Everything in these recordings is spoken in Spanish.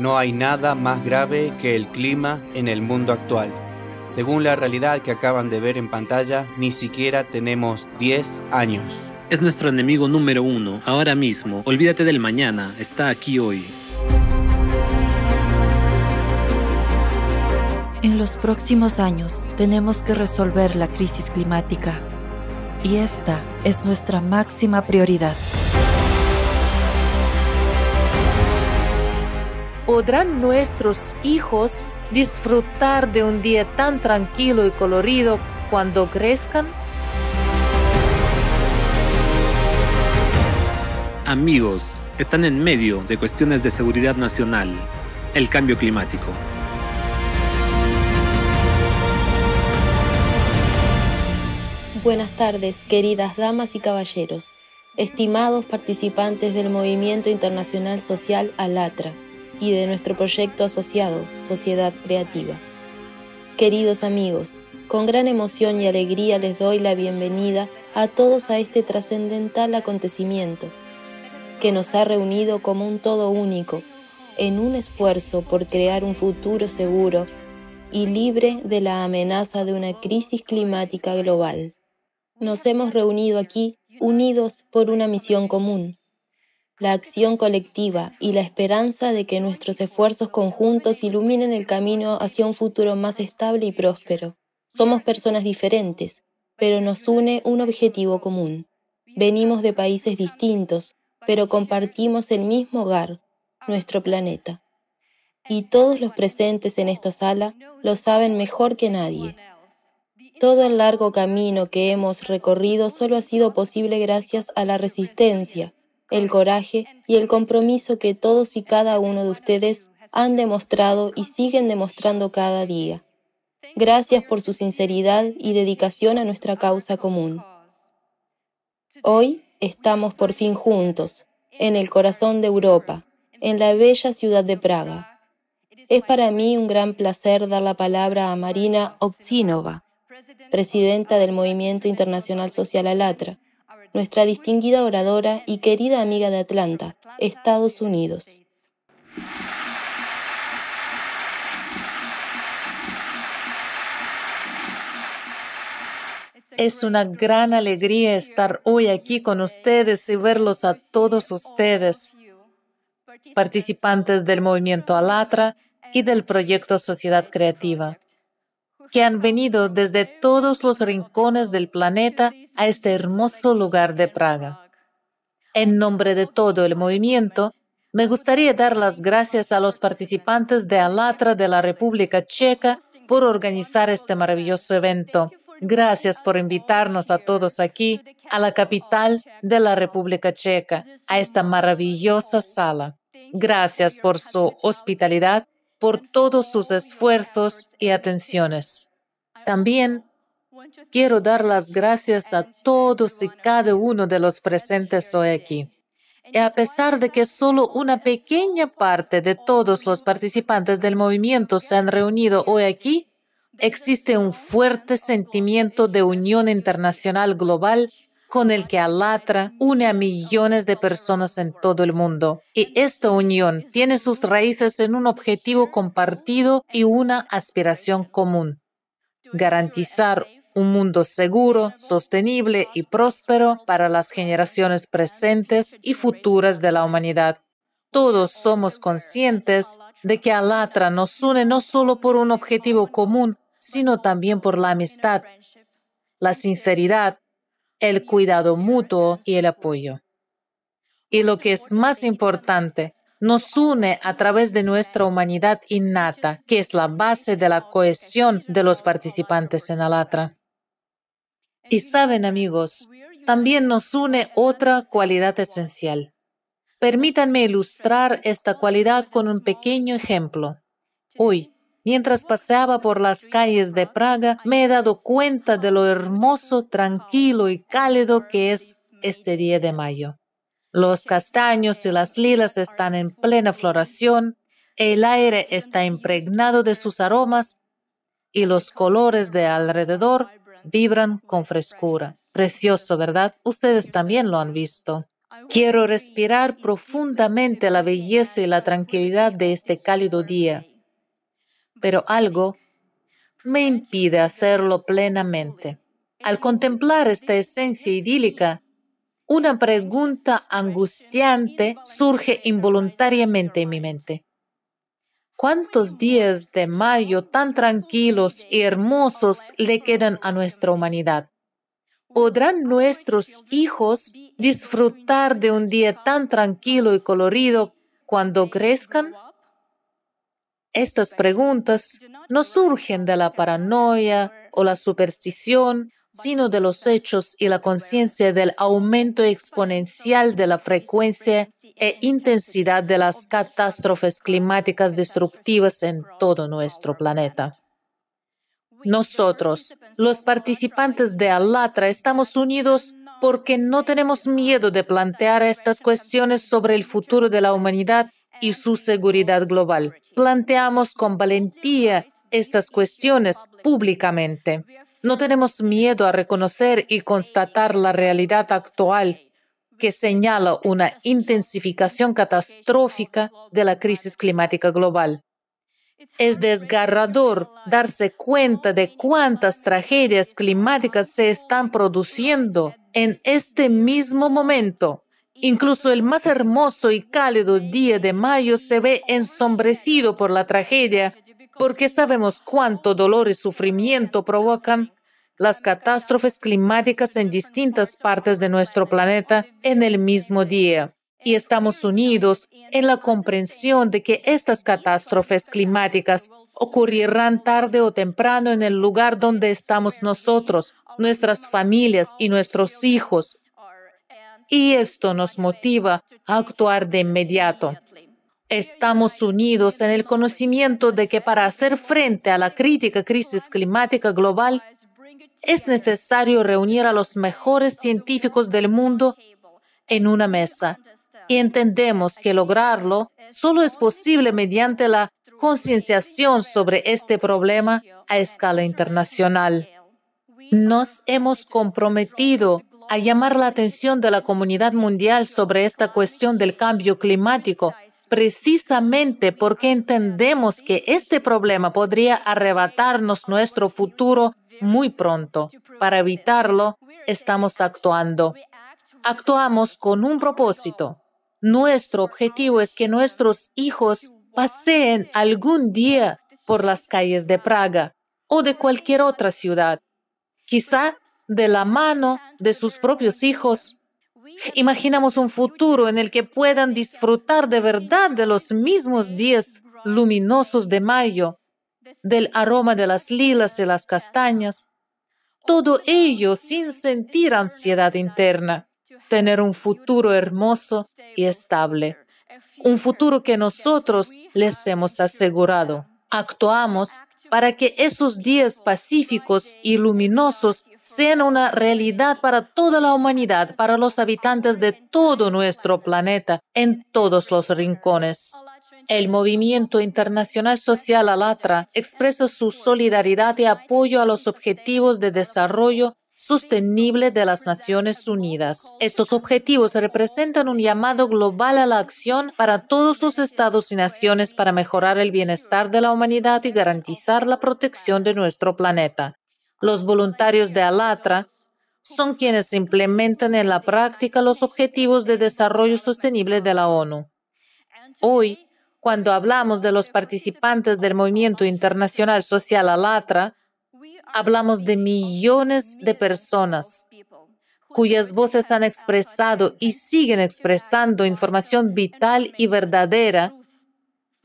No hay nada más grave que el clima en el mundo actual. Según la realidad que acaban de ver en pantalla, ni siquiera tenemos 10 años. Es nuestro enemigo número uno, ahora mismo. Olvídate del mañana, está aquí hoy. En los próximos años tenemos que resolver la crisis climática y esta es nuestra máxima prioridad. ¿podrán nuestros hijos disfrutar de un día tan tranquilo y colorido cuando crezcan? Amigos, están en medio de cuestiones de seguridad nacional, el cambio climático. Buenas tardes, queridas damas y caballeros, estimados participantes del Movimiento Internacional Social ALATRA y de nuestro proyecto asociado, Sociedad Creativa. Queridos amigos, con gran emoción y alegría les doy la bienvenida a todos a este trascendental acontecimiento, que nos ha reunido como un todo único, en un esfuerzo por crear un futuro seguro y libre de la amenaza de una crisis climática global. Nos hemos reunido aquí unidos por una misión común, la acción colectiva y la esperanza de que nuestros esfuerzos conjuntos iluminen el camino hacia un futuro más estable y próspero. Somos personas diferentes, pero nos une un objetivo común. Venimos de países distintos, pero compartimos el mismo hogar, nuestro planeta. Y todos los presentes en esta sala lo saben mejor que nadie. Todo el largo camino que hemos recorrido solo ha sido posible gracias a la resistencia, el coraje y el compromiso que todos y cada uno de ustedes han demostrado y siguen demostrando cada día. Gracias por su sinceridad y dedicación a nuestra causa común. Hoy estamos por fin juntos, en el corazón de Europa, en la bella ciudad de Praga. Es para mí un gran placer dar la palabra a Marina Obzinova, presidenta del Movimiento Internacional Social Alatra, nuestra distinguida oradora y querida amiga de Atlanta, Estados Unidos. Es una gran alegría estar hoy aquí con ustedes y verlos a todos ustedes, participantes del movimiento Alatra y del proyecto Sociedad Creativa que han venido desde todos los rincones del planeta a este hermoso lugar de Praga. En nombre de todo el movimiento, me gustaría dar las gracias a los participantes de Alatra de la República Checa por organizar este maravilloso evento. Gracias por invitarnos a todos aquí, a la capital de la República Checa, a esta maravillosa sala. Gracias por su hospitalidad por todos sus esfuerzos y atenciones. También quiero dar las gracias a todos y cada uno de los presentes hoy aquí. Y a pesar de que solo una pequeña parte de todos los participantes del movimiento se han reunido hoy aquí, existe un fuerte sentimiento de unión internacional global con el que Alatra une a millones de personas en todo el mundo. Y esta unión tiene sus raíces en un objetivo compartido y una aspiración común. Garantizar un mundo seguro, sostenible y próspero para las generaciones presentes y futuras de la humanidad. Todos somos conscientes de que Alatra nos une no solo por un objetivo común, sino también por la amistad, la sinceridad, el cuidado mutuo y el apoyo. Y lo que es más importante, nos une a través de nuestra humanidad innata, que es la base de la cohesión de los participantes en Alatra. Y saben, amigos, también nos une otra cualidad esencial. Permítanme ilustrar esta cualidad con un pequeño ejemplo. Hoy, Mientras paseaba por las calles de Praga, me he dado cuenta de lo hermoso, tranquilo y cálido que es este día de mayo. Los castaños y las lilas están en plena floración, el aire está impregnado de sus aromas y los colores de alrededor vibran con frescura. Precioso, ¿verdad? Ustedes también lo han visto. Quiero respirar profundamente la belleza y la tranquilidad de este cálido día pero algo me impide hacerlo plenamente. Al contemplar esta esencia idílica, una pregunta angustiante surge involuntariamente en mi mente. ¿Cuántos días de mayo tan tranquilos y hermosos le quedan a nuestra humanidad? ¿Podrán nuestros hijos disfrutar de un día tan tranquilo y colorido cuando crezcan? Estas preguntas no surgen de la paranoia o la superstición, sino de los hechos y la conciencia del aumento exponencial de la frecuencia e intensidad de las catástrofes climáticas destructivas en todo nuestro planeta. Nosotros, los participantes de Alatra, estamos unidos porque no tenemos miedo de plantear estas cuestiones sobre el futuro de la humanidad y su seguridad global planteamos con valentía estas cuestiones públicamente. No tenemos miedo a reconocer y constatar la realidad actual que señala una intensificación catastrófica de la crisis climática global. Es desgarrador darse cuenta de cuántas tragedias climáticas se están produciendo en este mismo momento Incluso el más hermoso y cálido día de mayo se ve ensombrecido por la tragedia, porque sabemos cuánto dolor y sufrimiento provocan las catástrofes climáticas en distintas partes de nuestro planeta en el mismo día. Y estamos unidos en la comprensión de que estas catástrofes climáticas ocurrirán tarde o temprano en el lugar donde estamos nosotros, nuestras familias y nuestros hijos, y esto nos motiva a actuar de inmediato. Estamos unidos en el conocimiento de que para hacer frente a la crítica crisis climática global es necesario reunir a los mejores científicos del mundo en una mesa y entendemos que lograrlo solo es posible mediante la concienciación sobre este problema a escala internacional. Nos hemos comprometido a llamar la atención de la comunidad mundial sobre esta cuestión del cambio climático, precisamente porque entendemos que este problema podría arrebatarnos nuestro futuro muy pronto. Para evitarlo, estamos actuando. Actuamos con un propósito. Nuestro objetivo es que nuestros hijos paseen algún día por las calles de Praga o de cualquier otra ciudad. Quizá de la mano de sus propios hijos. Imaginamos un futuro en el que puedan disfrutar de verdad de los mismos días luminosos de mayo, del aroma de las lilas y las castañas. Todo ello sin sentir ansiedad interna. Tener un futuro hermoso y estable. Un futuro que nosotros les hemos asegurado. Actuamos para que esos días pacíficos y luminosos sean una realidad para toda la humanidad, para los habitantes de todo nuestro planeta, en todos los rincones. El movimiento internacional social Alatra expresa su solidaridad y apoyo a los objetivos de desarrollo sostenible de las Naciones Unidas. Estos objetivos representan un llamado global a la acción para todos los estados y naciones para mejorar el bienestar de la humanidad y garantizar la protección de nuestro planeta. Los voluntarios de Alatra son quienes implementan en la práctica los objetivos de desarrollo sostenible de la ONU. Hoy, cuando hablamos de los participantes del movimiento internacional social Alatra, hablamos de millones de personas cuyas voces han expresado y siguen expresando información vital y verdadera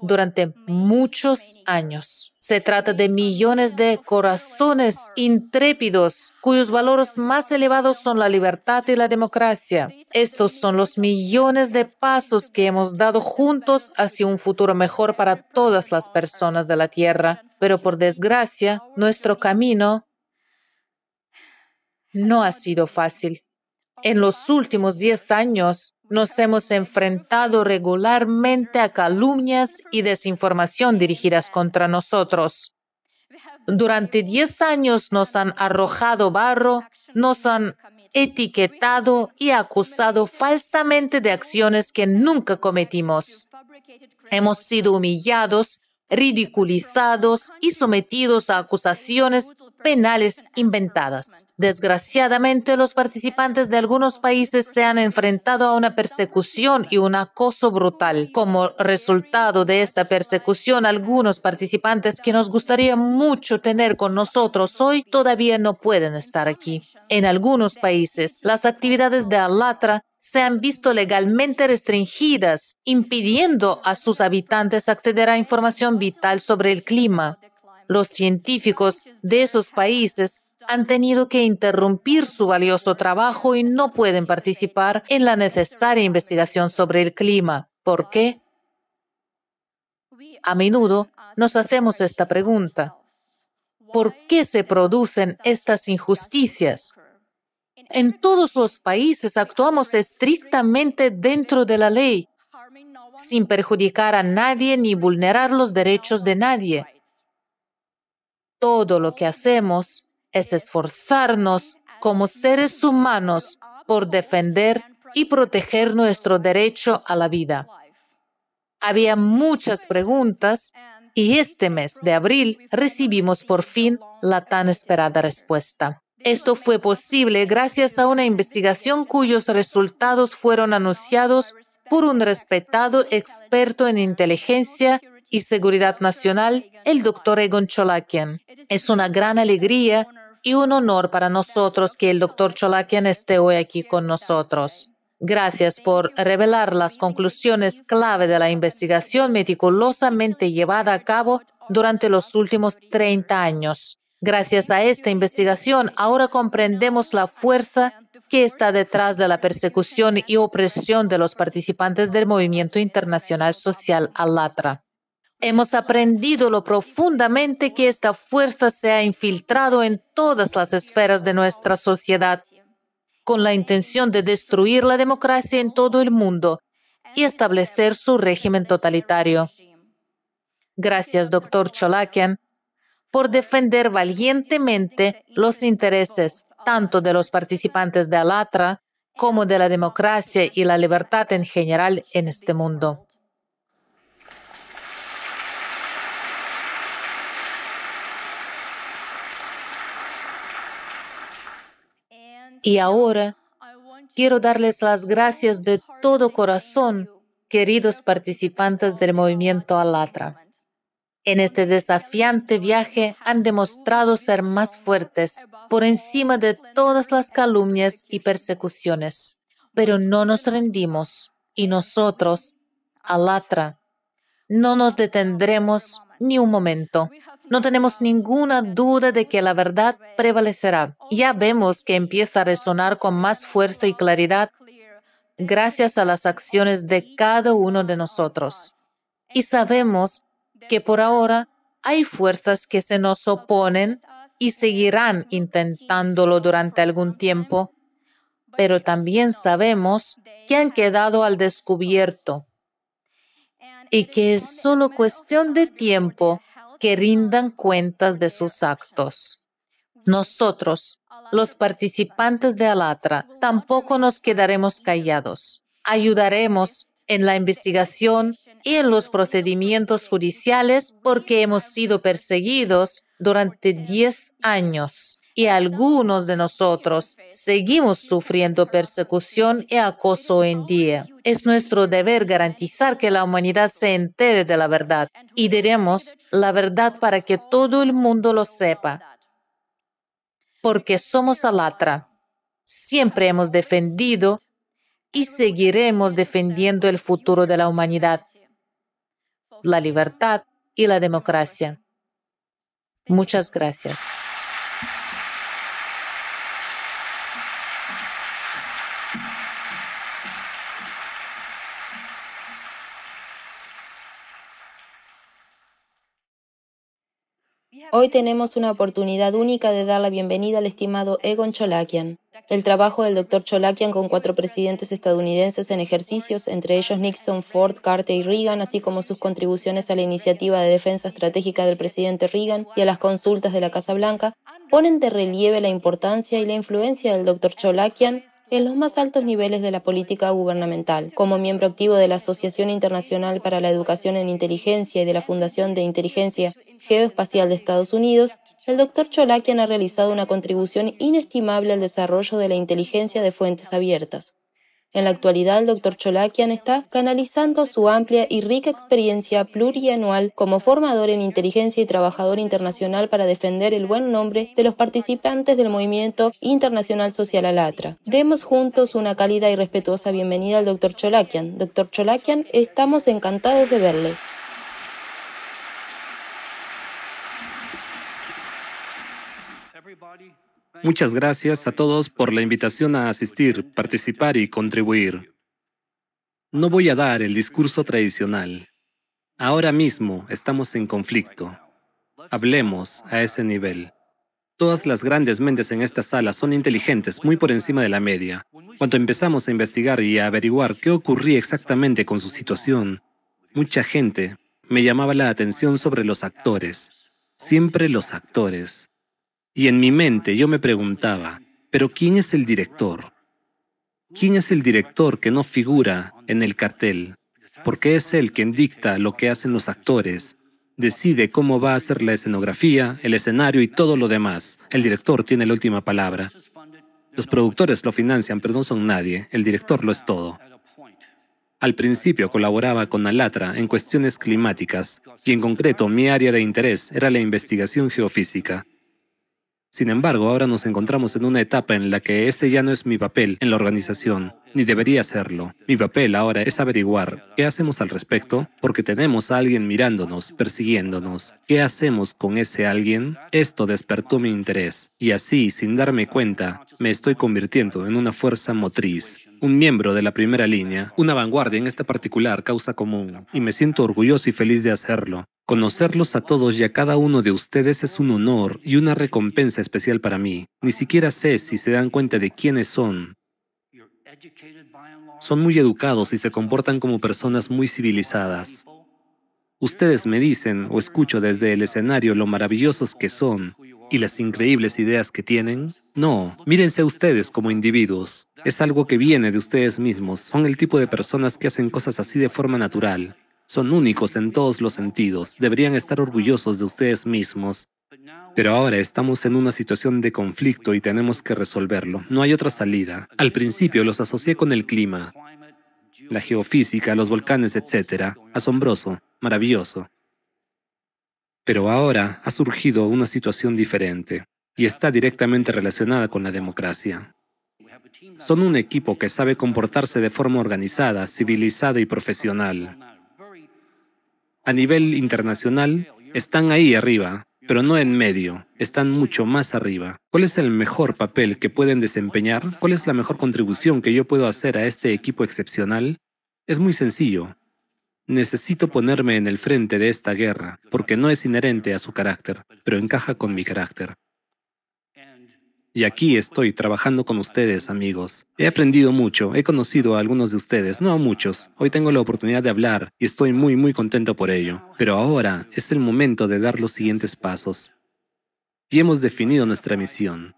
durante muchos años. Se trata de millones de corazones intrépidos cuyos valores más elevados son la libertad y la democracia. Estos son los millones de pasos que hemos dado juntos hacia un futuro mejor para todas las personas de la Tierra. Pero por desgracia, nuestro camino no ha sido fácil. En los últimos 10 años, nos hemos enfrentado regularmente a calumnias y desinformación dirigidas contra nosotros. Durante 10 años nos han arrojado barro, nos han etiquetado y acusado falsamente de acciones que nunca cometimos. Hemos sido humillados ridiculizados y sometidos a acusaciones penales inventadas. Desgraciadamente, los participantes de algunos países se han enfrentado a una persecución y un acoso brutal. Como resultado de esta persecución, algunos participantes que nos gustaría mucho tener con nosotros hoy todavía no pueden estar aquí. En algunos países, las actividades de Alatra se han visto legalmente restringidas, impidiendo a sus habitantes acceder a información vital sobre el clima. Los científicos de esos países han tenido que interrumpir su valioso trabajo y no pueden participar en la necesaria investigación sobre el clima. ¿Por qué? A menudo nos hacemos esta pregunta. ¿Por qué se producen estas injusticias? Este en todos los países actuamos estrictamente dentro de la ley, sin perjudicar a nadie ni vulnerar los derechos de nadie. Todo lo que hacemos es esforzarnos como seres humanos por defender y proteger nuestro derecho a la vida. Había muchas preguntas y este mes de abril recibimos por fin la tan esperada respuesta. Esto fue posible gracias a una investigación cuyos resultados fueron anunciados por un respetado experto en inteligencia y seguridad nacional, el Dr. Egon Cholakian. Es una gran alegría y un honor para nosotros que el Dr. Cholakian esté hoy aquí con nosotros. Gracias por revelar las conclusiones clave de la investigación meticulosamente llevada a cabo durante los últimos 30 años. Gracias a esta investigación, ahora comprendemos la fuerza que está detrás de la persecución y opresión de los participantes del movimiento internacional social Alatra. Hemos aprendido lo profundamente que esta fuerza se ha infiltrado en todas las esferas de nuestra sociedad, con la intención de destruir la democracia en todo el mundo y establecer su régimen totalitario. Gracias, doctor Cholakian, por defender valientemente los intereses tanto de los participantes de Alatra como de la democracia y la libertad en general en este mundo. Y ahora quiero darles las gracias de todo corazón, queridos participantes del movimiento Alatra. En este desafiante viaje han demostrado ser más fuertes por encima de todas las calumnias y persecuciones. Pero no nos rendimos y nosotros, Alatra, no nos detendremos ni un momento. No tenemos ninguna duda de que la verdad prevalecerá. Ya vemos que empieza a resonar con más fuerza y claridad gracias a las acciones de cada uno de nosotros. Y sabemos que que por ahora hay fuerzas que se nos oponen y seguirán intentándolo durante algún tiempo, pero también sabemos que han quedado al descubierto y que es solo cuestión de tiempo que rindan cuentas de sus actos. Nosotros, los participantes de Alatra, tampoco nos quedaremos callados. Ayudaremos en la investigación y en los procedimientos judiciales porque hemos sido perseguidos durante 10 años y algunos de nosotros seguimos sufriendo persecución y acoso hoy en día. Es nuestro deber garantizar que la humanidad se entere de la verdad y diremos la verdad para que todo el mundo lo sepa. Porque somos Alatra. Siempre hemos defendido y seguiremos defendiendo el futuro de la humanidad la libertad y la democracia. Muchas gracias. Hoy tenemos una oportunidad única de dar la bienvenida al estimado Egon Cholakian. El trabajo del Dr. Cholakian con cuatro presidentes estadounidenses en ejercicios, entre ellos Nixon, Ford, Carter y Reagan, así como sus contribuciones a la iniciativa de defensa estratégica del presidente Reagan y a las consultas de la Casa Blanca, ponen de relieve la importancia y la influencia del Dr. Cholakian en los más altos niveles de la política gubernamental, como miembro activo de la Asociación Internacional para la Educación en Inteligencia y de la Fundación de Inteligencia Geoespacial de Estados Unidos, el doctor Cholakian ha realizado una contribución inestimable al desarrollo de la inteligencia de fuentes abiertas. En la actualidad, el Doctor Cholakian está canalizando su amplia y rica experiencia plurianual como formador en inteligencia y trabajador internacional para defender el buen nombre de los participantes del movimiento internacional social Alatra. Demos juntos una cálida y respetuosa bienvenida al Dr. Cholakian. Doctor Cholakian, estamos encantados de verle. Muchas gracias a todos por la invitación a asistir, participar y contribuir. No voy a dar el discurso tradicional. Ahora mismo estamos en conflicto. Hablemos a ese nivel. Todas las grandes mentes en esta sala son inteligentes, muy por encima de la media. Cuando empezamos a investigar y a averiguar qué ocurría exactamente con su situación, mucha gente me llamaba la atención sobre los actores. Siempre los actores. Y en mi mente yo me preguntaba, ¿pero quién es el director? ¿Quién es el director que no figura en el cartel? Porque es él quien dicta lo que hacen los actores, decide cómo va a ser la escenografía, el escenario y todo lo demás. El director tiene la última palabra. Los productores lo financian, pero no son nadie. El director lo es todo. Al principio colaboraba con Alatra en cuestiones climáticas y en concreto mi área de interés era la investigación geofísica. Sin embargo, ahora nos encontramos en una etapa en la que ese ya no es mi papel en la organización, ni debería serlo. Mi papel ahora es averiguar qué hacemos al respecto, porque tenemos a alguien mirándonos, persiguiéndonos. ¿Qué hacemos con ese alguien? Esto despertó mi interés, y así, sin darme cuenta, me estoy convirtiendo en una fuerza motriz un miembro de la primera línea, una vanguardia en esta particular causa común, y me siento orgulloso y feliz de hacerlo. Conocerlos a todos y a cada uno de ustedes es un honor y una recompensa especial para mí. Ni siquiera sé si se dan cuenta de quiénes son. Son muy educados y se comportan como personas muy civilizadas. Ustedes me dicen o escucho desde el escenario lo maravillosos que son, y las increíbles ideas que tienen? No, mírense a ustedes como individuos. Es algo que viene de ustedes mismos. Son el tipo de personas que hacen cosas así de forma natural. Son únicos en todos los sentidos. Deberían estar orgullosos de ustedes mismos. Pero ahora estamos en una situación de conflicto y tenemos que resolverlo. No hay otra salida. Al principio los asocié con el clima, la geofísica, los volcanes, etc. Asombroso, maravilloso. Pero ahora ha surgido una situación diferente y está directamente relacionada con la democracia. Son un equipo que sabe comportarse de forma organizada, civilizada y profesional. A nivel internacional, están ahí arriba, pero no en medio, están mucho más arriba. ¿Cuál es el mejor papel que pueden desempeñar? ¿Cuál es la mejor contribución que yo puedo hacer a este equipo excepcional? Es muy sencillo. Necesito ponerme en el frente de esta guerra, porque no es inherente a su carácter, pero encaja con mi carácter. Y aquí estoy trabajando con ustedes, amigos. He aprendido mucho, he conocido a algunos de ustedes, no a muchos. Hoy tengo la oportunidad de hablar y estoy muy, muy contento por ello. Pero ahora es el momento de dar los siguientes pasos. Y hemos definido nuestra misión.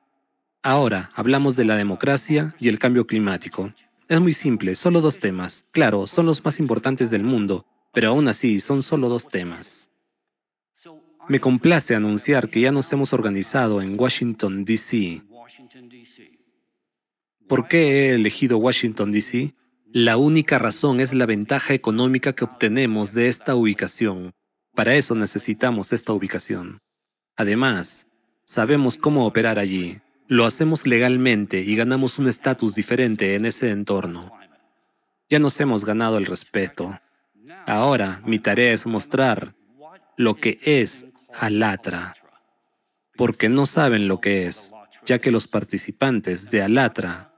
Ahora hablamos de la democracia y el cambio climático. Es muy simple, solo dos temas. Claro, son los más importantes del mundo, pero aún así son solo dos temas. Me complace anunciar que ya nos hemos organizado en Washington, D.C. ¿Por qué he elegido Washington, D.C.? La única razón es la ventaja económica que obtenemos de esta ubicación. Para eso necesitamos esta ubicación. Además, sabemos cómo operar allí. Lo hacemos legalmente y ganamos un estatus diferente en ese entorno. Ya nos hemos ganado el respeto. Ahora mi tarea es mostrar lo que es Alatra, porque no saben lo que es, ya que los participantes de Alatra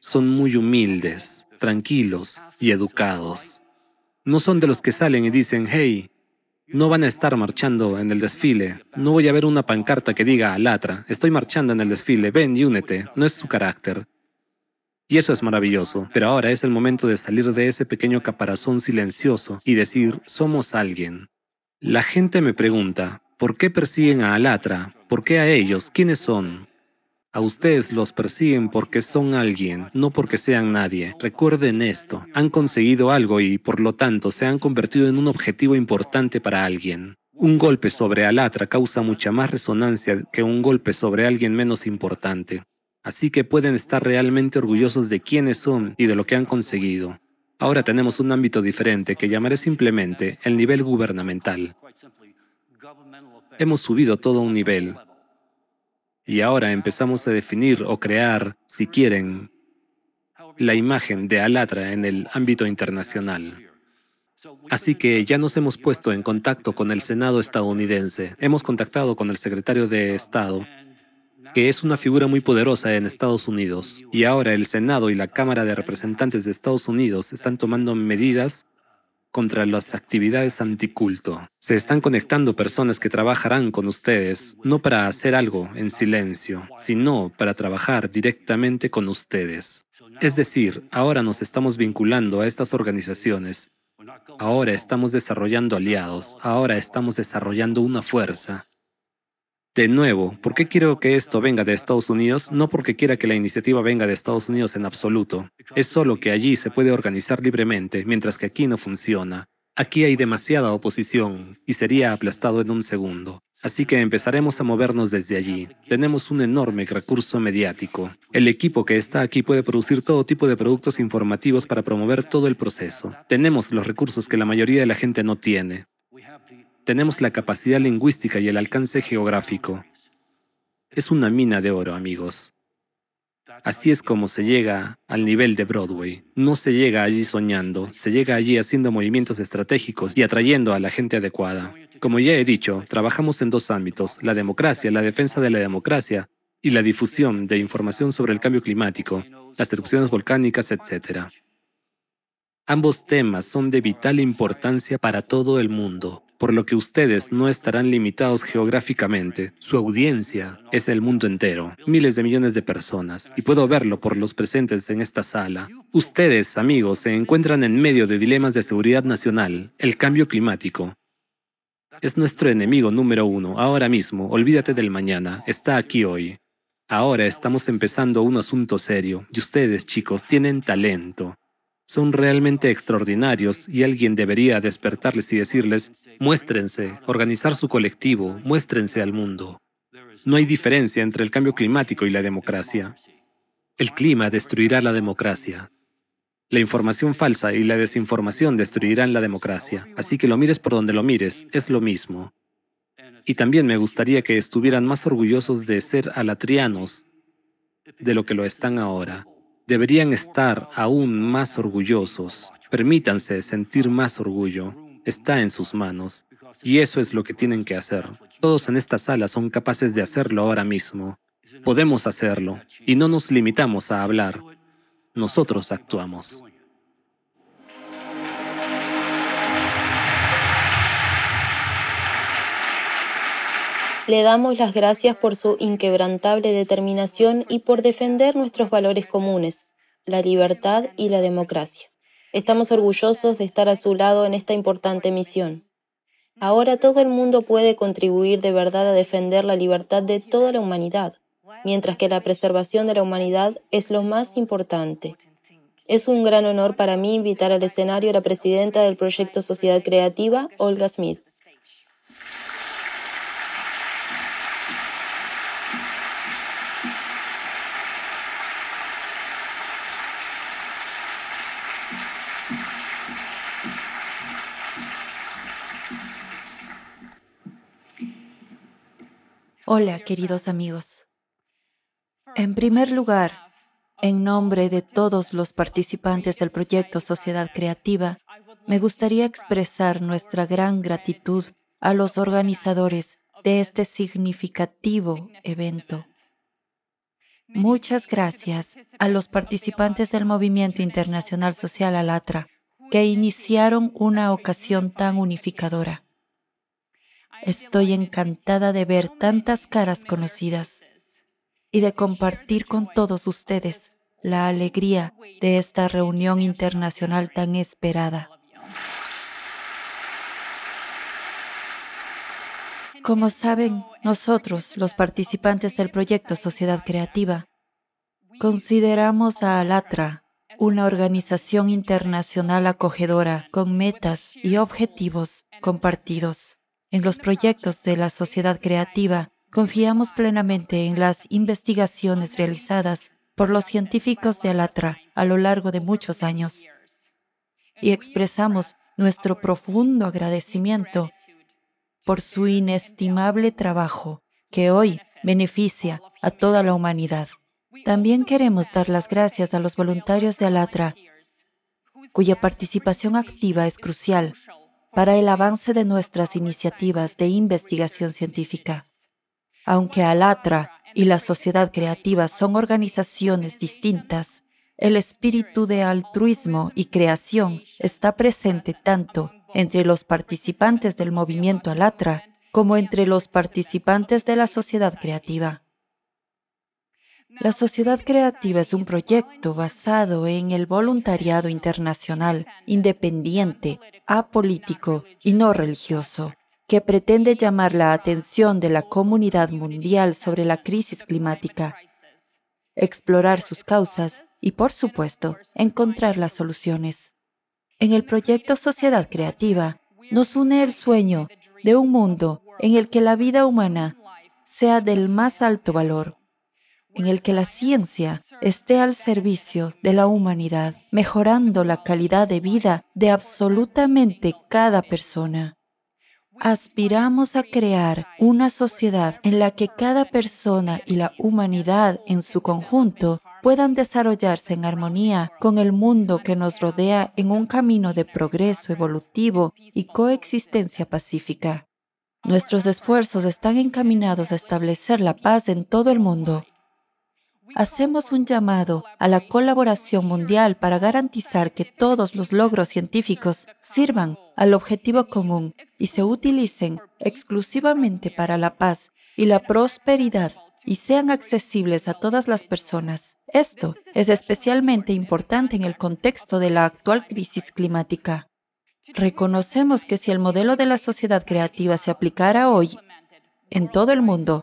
son muy humildes, tranquilos y educados. No son de los que salen y dicen, hey, no van a estar marchando en el desfile. No voy a ver una pancarta que diga Alatra, estoy marchando en el desfile, ven y únete. No es su carácter. Y eso es maravilloso, pero ahora es el momento de salir de ese pequeño caparazón silencioso y decir, somos alguien. La gente me pregunta, ¿por qué persiguen a Alatra? ¿Por qué a ellos? ¿Quiénes son? A ustedes los persiguen porque son alguien, no porque sean nadie. Recuerden esto, han conseguido algo y, por lo tanto, se han convertido en un objetivo importante para alguien. Un golpe sobre Alatra causa mucha más resonancia que un golpe sobre alguien menos importante. Así que pueden estar realmente orgullosos de quiénes son y de lo que han conseguido. Ahora tenemos un ámbito diferente que llamaré simplemente el nivel gubernamental. Hemos subido todo un nivel, y ahora empezamos a definir o crear, si quieren, la imagen de Alatra en el ámbito internacional. Así que ya nos hemos puesto en contacto con el Senado estadounidense, hemos contactado con el secretario de Estado, que es una figura muy poderosa en Estados Unidos, y ahora el Senado y la Cámara de Representantes de Estados Unidos están tomando medidas contra las actividades anticulto. Se están conectando personas que trabajarán con ustedes, no para hacer algo en silencio, sino para trabajar directamente con ustedes. Es decir, ahora nos estamos vinculando a estas organizaciones, ahora estamos desarrollando aliados, ahora estamos desarrollando una fuerza, de nuevo, ¿por qué quiero que esto venga de Estados Unidos? No porque quiera que la iniciativa venga de Estados Unidos en absoluto. Es solo que allí se puede organizar libremente, mientras que aquí no funciona. Aquí hay demasiada oposición y sería aplastado en un segundo. Así que empezaremos a movernos desde allí. Tenemos un enorme recurso mediático. El equipo que está aquí puede producir todo tipo de productos informativos para promover todo el proceso. Tenemos los recursos que la mayoría de la gente no tiene tenemos la capacidad lingüística y el alcance geográfico. Es una mina de oro, amigos. Así es como se llega al nivel de Broadway. No se llega allí soñando, se llega allí haciendo movimientos estratégicos y atrayendo a la gente adecuada. Como ya he dicho, trabajamos en dos ámbitos, la democracia, la defensa de la democracia y la difusión de información sobre el cambio climático, las erupciones volcánicas, etc. Ambos temas son de vital importancia para todo el mundo por lo que ustedes no estarán limitados geográficamente. Su audiencia es el mundo entero, miles de millones de personas, y puedo verlo por los presentes en esta sala. Ustedes, amigos, se encuentran en medio de dilemas de seguridad nacional, el cambio climático, es nuestro enemigo número uno, ahora mismo, olvídate del mañana, está aquí hoy. Ahora estamos empezando un asunto serio, y ustedes, chicos, tienen talento son realmente extraordinarios y alguien debería despertarles y decirles, muéstrense, organizar su colectivo, muéstrense al mundo. No hay diferencia entre el cambio climático y la democracia. El clima destruirá la democracia. La información falsa y la desinformación destruirán la democracia, así que lo mires por donde lo mires, es lo mismo. Y también me gustaría que estuvieran más orgullosos de ser alatrianos de lo que lo están ahora. Deberían estar aún más orgullosos. Permítanse sentir más orgullo. Está en sus manos. Y eso es lo que tienen que hacer. Todos en esta sala son capaces de hacerlo ahora mismo. Podemos hacerlo. Y no nos limitamos a hablar. Nosotros actuamos. Le damos las gracias por su inquebrantable determinación y por defender nuestros valores comunes, la libertad y la democracia. Estamos orgullosos de estar a su lado en esta importante misión. Ahora todo el mundo puede contribuir de verdad a defender la libertad de toda la humanidad, mientras que la preservación de la humanidad es lo más importante. Es un gran honor para mí invitar al escenario a la presidenta del proyecto Sociedad Creativa, Olga Smith. Hola, queridos amigos. En primer lugar, en nombre de todos los participantes del proyecto Sociedad Creativa, me gustaría expresar nuestra gran gratitud a los organizadores de este significativo evento. Muchas gracias a los participantes del Movimiento Internacional Social Alatra que iniciaron una ocasión tan unificadora. Estoy encantada de ver tantas caras conocidas y de compartir con todos ustedes la alegría de esta reunión internacional tan esperada. Como saben, nosotros, los participantes del proyecto Sociedad Creativa, consideramos a Alatra una organización internacional acogedora con metas y objetivos compartidos. En los proyectos de la sociedad creativa, confiamos plenamente en las investigaciones realizadas por los científicos de Alatra a lo largo de muchos años y expresamos nuestro profundo agradecimiento por su inestimable trabajo que hoy beneficia a toda la humanidad. También queremos dar las gracias a los voluntarios de Alatra, cuya participación activa es crucial para el avance de nuestras iniciativas de investigación científica. Aunque Alatra y la sociedad creativa son organizaciones distintas, el espíritu de altruismo y creación está presente tanto entre los participantes del movimiento Alatra como entre los participantes de la sociedad creativa. La sociedad creativa es un proyecto basado en el voluntariado internacional, independiente, apolítico y no religioso, que pretende llamar la atención de la comunidad mundial sobre la crisis climática, explorar sus causas y, por supuesto, encontrar las soluciones. En el proyecto Sociedad Creativa nos une el sueño de un mundo en el que la vida humana sea del más alto valor en el que la ciencia esté al servicio de la humanidad, mejorando la calidad de vida de absolutamente cada persona. Aspiramos a crear una sociedad en la que cada persona y la humanidad en su conjunto puedan desarrollarse en armonía con el mundo que nos rodea en un camino de progreso evolutivo y coexistencia pacífica. Nuestros esfuerzos están encaminados a establecer la paz en todo el mundo, hacemos un llamado a la colaboración mundial para garantizar que todos los logros científicos sirvan al objetivo común y se utilicen exclusivamente para la paz y la prosperidad y sean accesibles a todas las personas. Esto es especialmente importante en el contexto de la actual crisis climática. Reconocemos que si el modelo de la sociedad creativa se aplicara hoy en todo el mundo,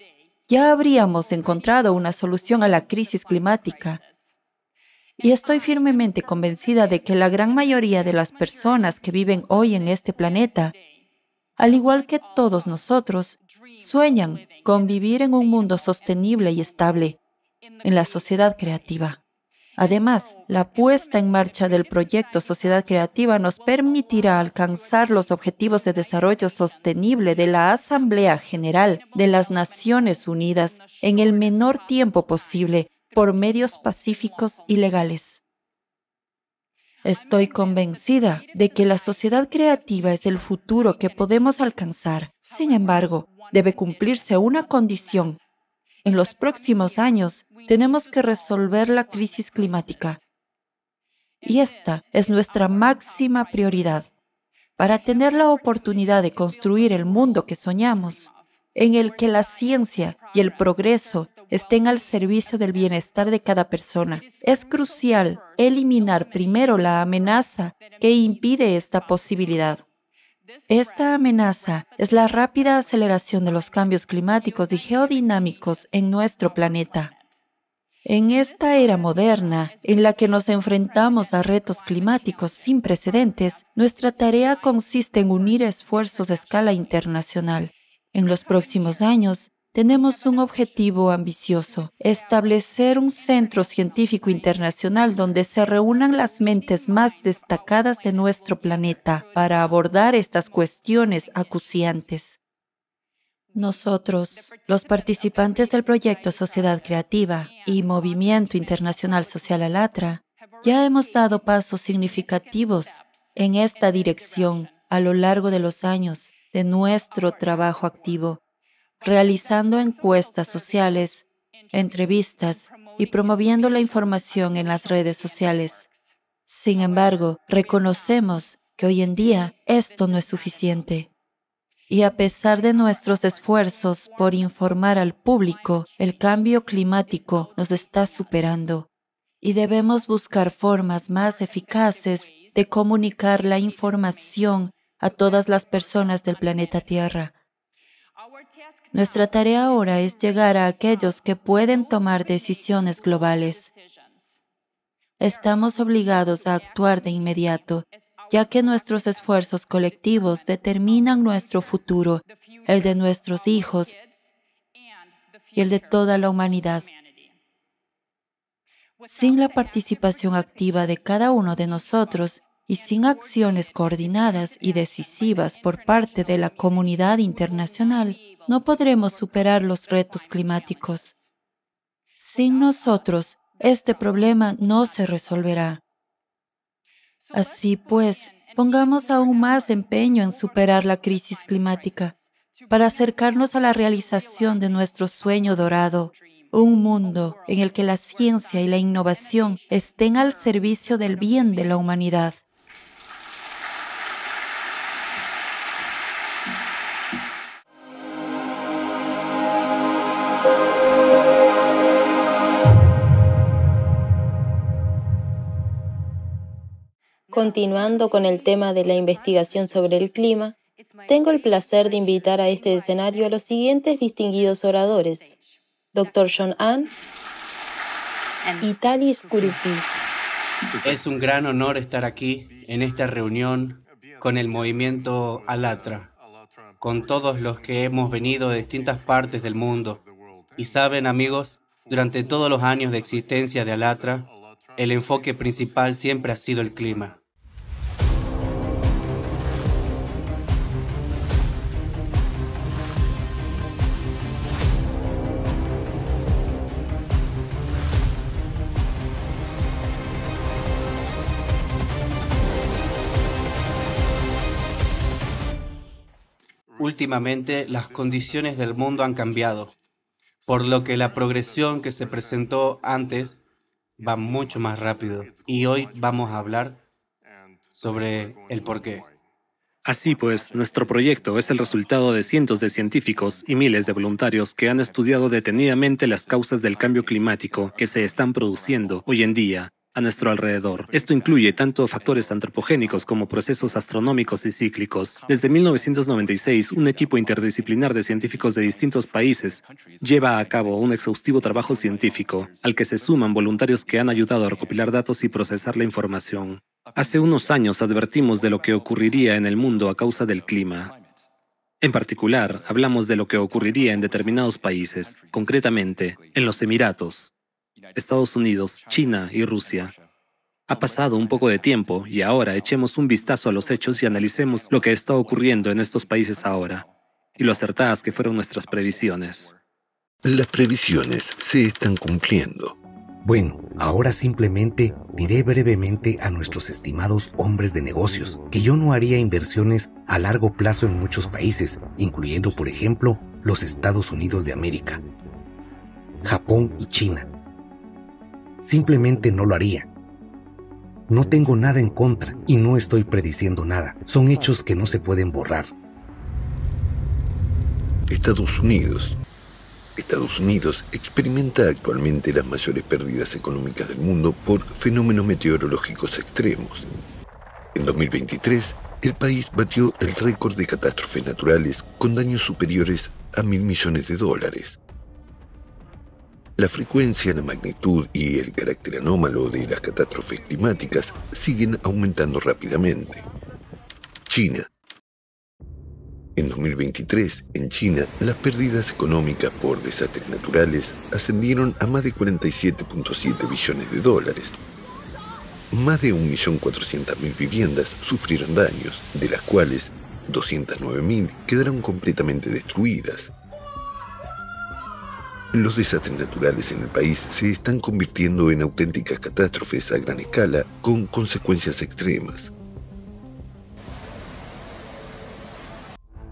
ya habríamos encontrado una solución a la crisis climática. Y estoy firmemente convencida de que la gran mayoría de las personas que viven hoy en este planeta, al igual que todos nosotros, sueñan con vivir en un mundo sostenible y estable, en la sociedad creativa. Además, la puesta en marcha del proyecto Sociedad Creativa nos permitirá alcanzar los objetivos de desarrollo sostenible de la Asamblea General de las Naciones Unidas en el menor tiempo posible por medios pacíficos y legales. Estoy convencida de que la sociedad creativa es el futuro que podemos alcanzar. Sin embargo, debe cumplirse una condición en los próximos años tenemos que resolver la crisis climática. Y esta es nuestra máxima prioridad. Para tener la oportunidad de construir el mundo que soñamos, en el que la ciencia y el progreso estén al servicio del bienestar de cada persona. Es crucial eliminar primero la amenaza que impide esta posibilidad. Esta amenaza es la rápida aceleración de los cambios climáticos y geodinámicos en nuestro planeta. En esta era moderna, en la que nos enfrentamos a retos climáticos sin precedentes, nuestra tarea consiste en unir esfuerzos a escala internacional. En los próximos años, tenemos un objetivo ambicioso, establecer un centro científico internacional donde se reúnan las mentes más destacadas de nuestro planeta para abordar estas cuestiones acuciantes. Nosotros, los participantes del proyecto Sociedad Creativa y Movimiento Internacional Social Alatra, ya hemos dado pasos significativos en esta dirección a lo largo de los años de nuestro trabajo activo realizando encuestas sociales, entrevistas y promoviendo la información en las redes sociales. Sin embargo, reconocemos que hoy en día esto no es suficiente. Y a pesar de nuestros esfuerzos por informar al público, el cambio climático nos está superando y debemos buscar formas más eficaces de comunicar la información a todas las personas del planeta Tierra. Nuestra tarea ahora es llegar a aquellos que pueden tomar decisiones globales. Estamos obligados a actuar de inmediato, ya que nuestros esfuerzos colectivos determinan nuestro futuro, el de nuestros hijos y el de toda la humanidad. Sin la participación activa de cada uno de nosotros y sin acciones coordinadas y decisivas por parte de la comunidad internacional, no podremos superar los retos climáticos. Sin nosotros, este problema no se resolverá. Así pues, pongamos aún más empeño en superar la crisis climática para acercarnos a la realización de nuestro sueño dorado, un mundo en el que la ciencia y la innovación estén al servicio del bien de la humanidad. Continuando con el tema de la investigación sobre el clima, tengo el placer de invitar a este escenario a los siguientes distinguidos oradores. Dr. John Ann y Thalys Kurupi. Es un gran honor estar aquí en esta reunión con el movimiento Alatra, con todos los que hemos venido de distintas partes del mundo. Y saben, amigos, durante todos los años de existencia de Alatra, el enfoque principal siempre ha sido el clima. últimamente las condiciones del mundo han cambiado, por lo que la progresión que se presentó antes va mucho más rápido. Y hoy vamos a hablar sobre el porqué. Así pues, nuestro proyecto es el resultado de cientos de científicos y miles de voluntarios que han estudiado detenidamente las causas del cambio climático que se están produciendo hoy en día a nuestro alrededor. Esto incluye tanto factores antropogénicos como procesos astronómicos y cíclicos. Desde 1996, un equipo interdisciplinar de científicos de distintos países lleva a cabo un exhaustivo trabajo científico, al que se suman voluntarios que han ayudado a recopilar datos y procesar la información. Hace unos años advertimos de lo que ocurriría en el mundo a causa del clima. En particular, hablamos de lo que ocurriría en determinados países, concretamente en los Emiratos, Estados Unidos, China y Rusia. Ha pasado un poco de tiempo y ahora echemos un vistazo a los hechos y analicemos lo que está ocurriendo en estos países ahora y lo acertadas que fueron nuestras previsiones. Las previsiones se están cumpliendo. Bueno, ahora simplemente diré brevemente a nuestros estimados hombres de negocios que yo no haría inversiones a largo plazo en muchos países, incluyendo por ejemplo los Estados Unidos de América, Japón y China, simplemente no lo haría. No tengo nada en contra y no estoy prediciendo nada. Son hechos que no se pueden borrar. Estados Unidos. Estados Unidos experimenta actualmente las mayores pérdidas económicas del mundo por fenómenos meteorológicos extremos. En 2023, el país batió el récord de catástrofes naturales con daños superiores a mil millones de dólares. La frecuencia, la magnitud y el carácter anómalo de las catástrofes climáticas siguen aumentando rápidamente. China. En 2023, en China, las pérdidas económicas por desastres naturales ascendieron a más de 47.7 billones de dólares. Más de 1.400.000 viviendas sufrieron daños, de las cuales 209.000 quedaron completamente destruidas, los desastres naturales en el país se están convirtiendo en auténticas catástrofes a gran escala con consecuencias extremas.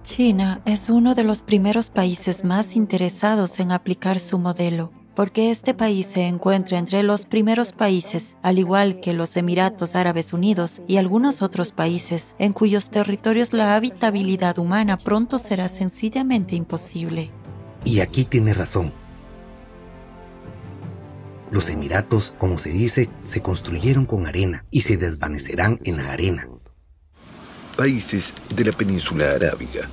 China es uno de los primeros países más interesados en aplicar su modelo, porque este país se encuentra entre los primeros países, al igual que los Emiratos Árabes Unidos y algunos otros países, en cuyos territorios la habitabilidad humana pronto será sencillamente imposible. Y aquí tiene razón. Los Emiratos, como se dice, se construyeron con arena y se desvanecerán en la arena. Países de la península arábiga.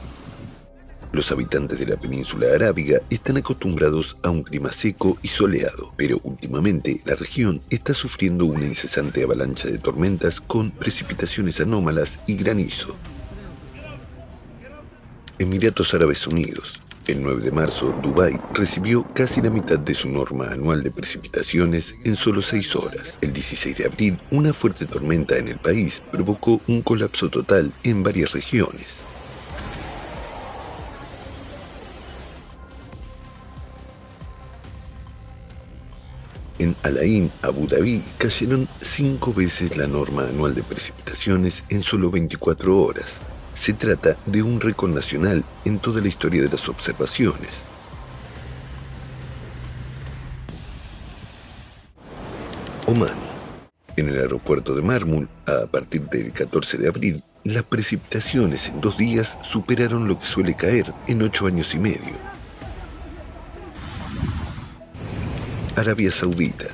Los habitantes de la península arábiga están acostumbrados a un clima seco y soleado, pero últimamente la región está sufriendo una incesante avalancha de tormentas con precipitaciones anómalas y granizo. Emiratos Árabes Unidos, el 9 de marzo, Dubái recibió casi la mitad de su norma anual de precipitaciones en solo seis horas. El 16 de abril, una fuerte tormenta en el país provocó un colapso total en varias regiones. En Alain, Abu Dhabi, cayeron cinco veces la norma anual de precipitaciones en solo 24 horas, se trata de un récord nacional en toda la historia de las observaciones. Oman. En el aeropuerto de Mármul, a partir del 14 de abril, las precipitaciones en dos días superaron lo que suele caer en ocho años y medio. Arabia Saudita.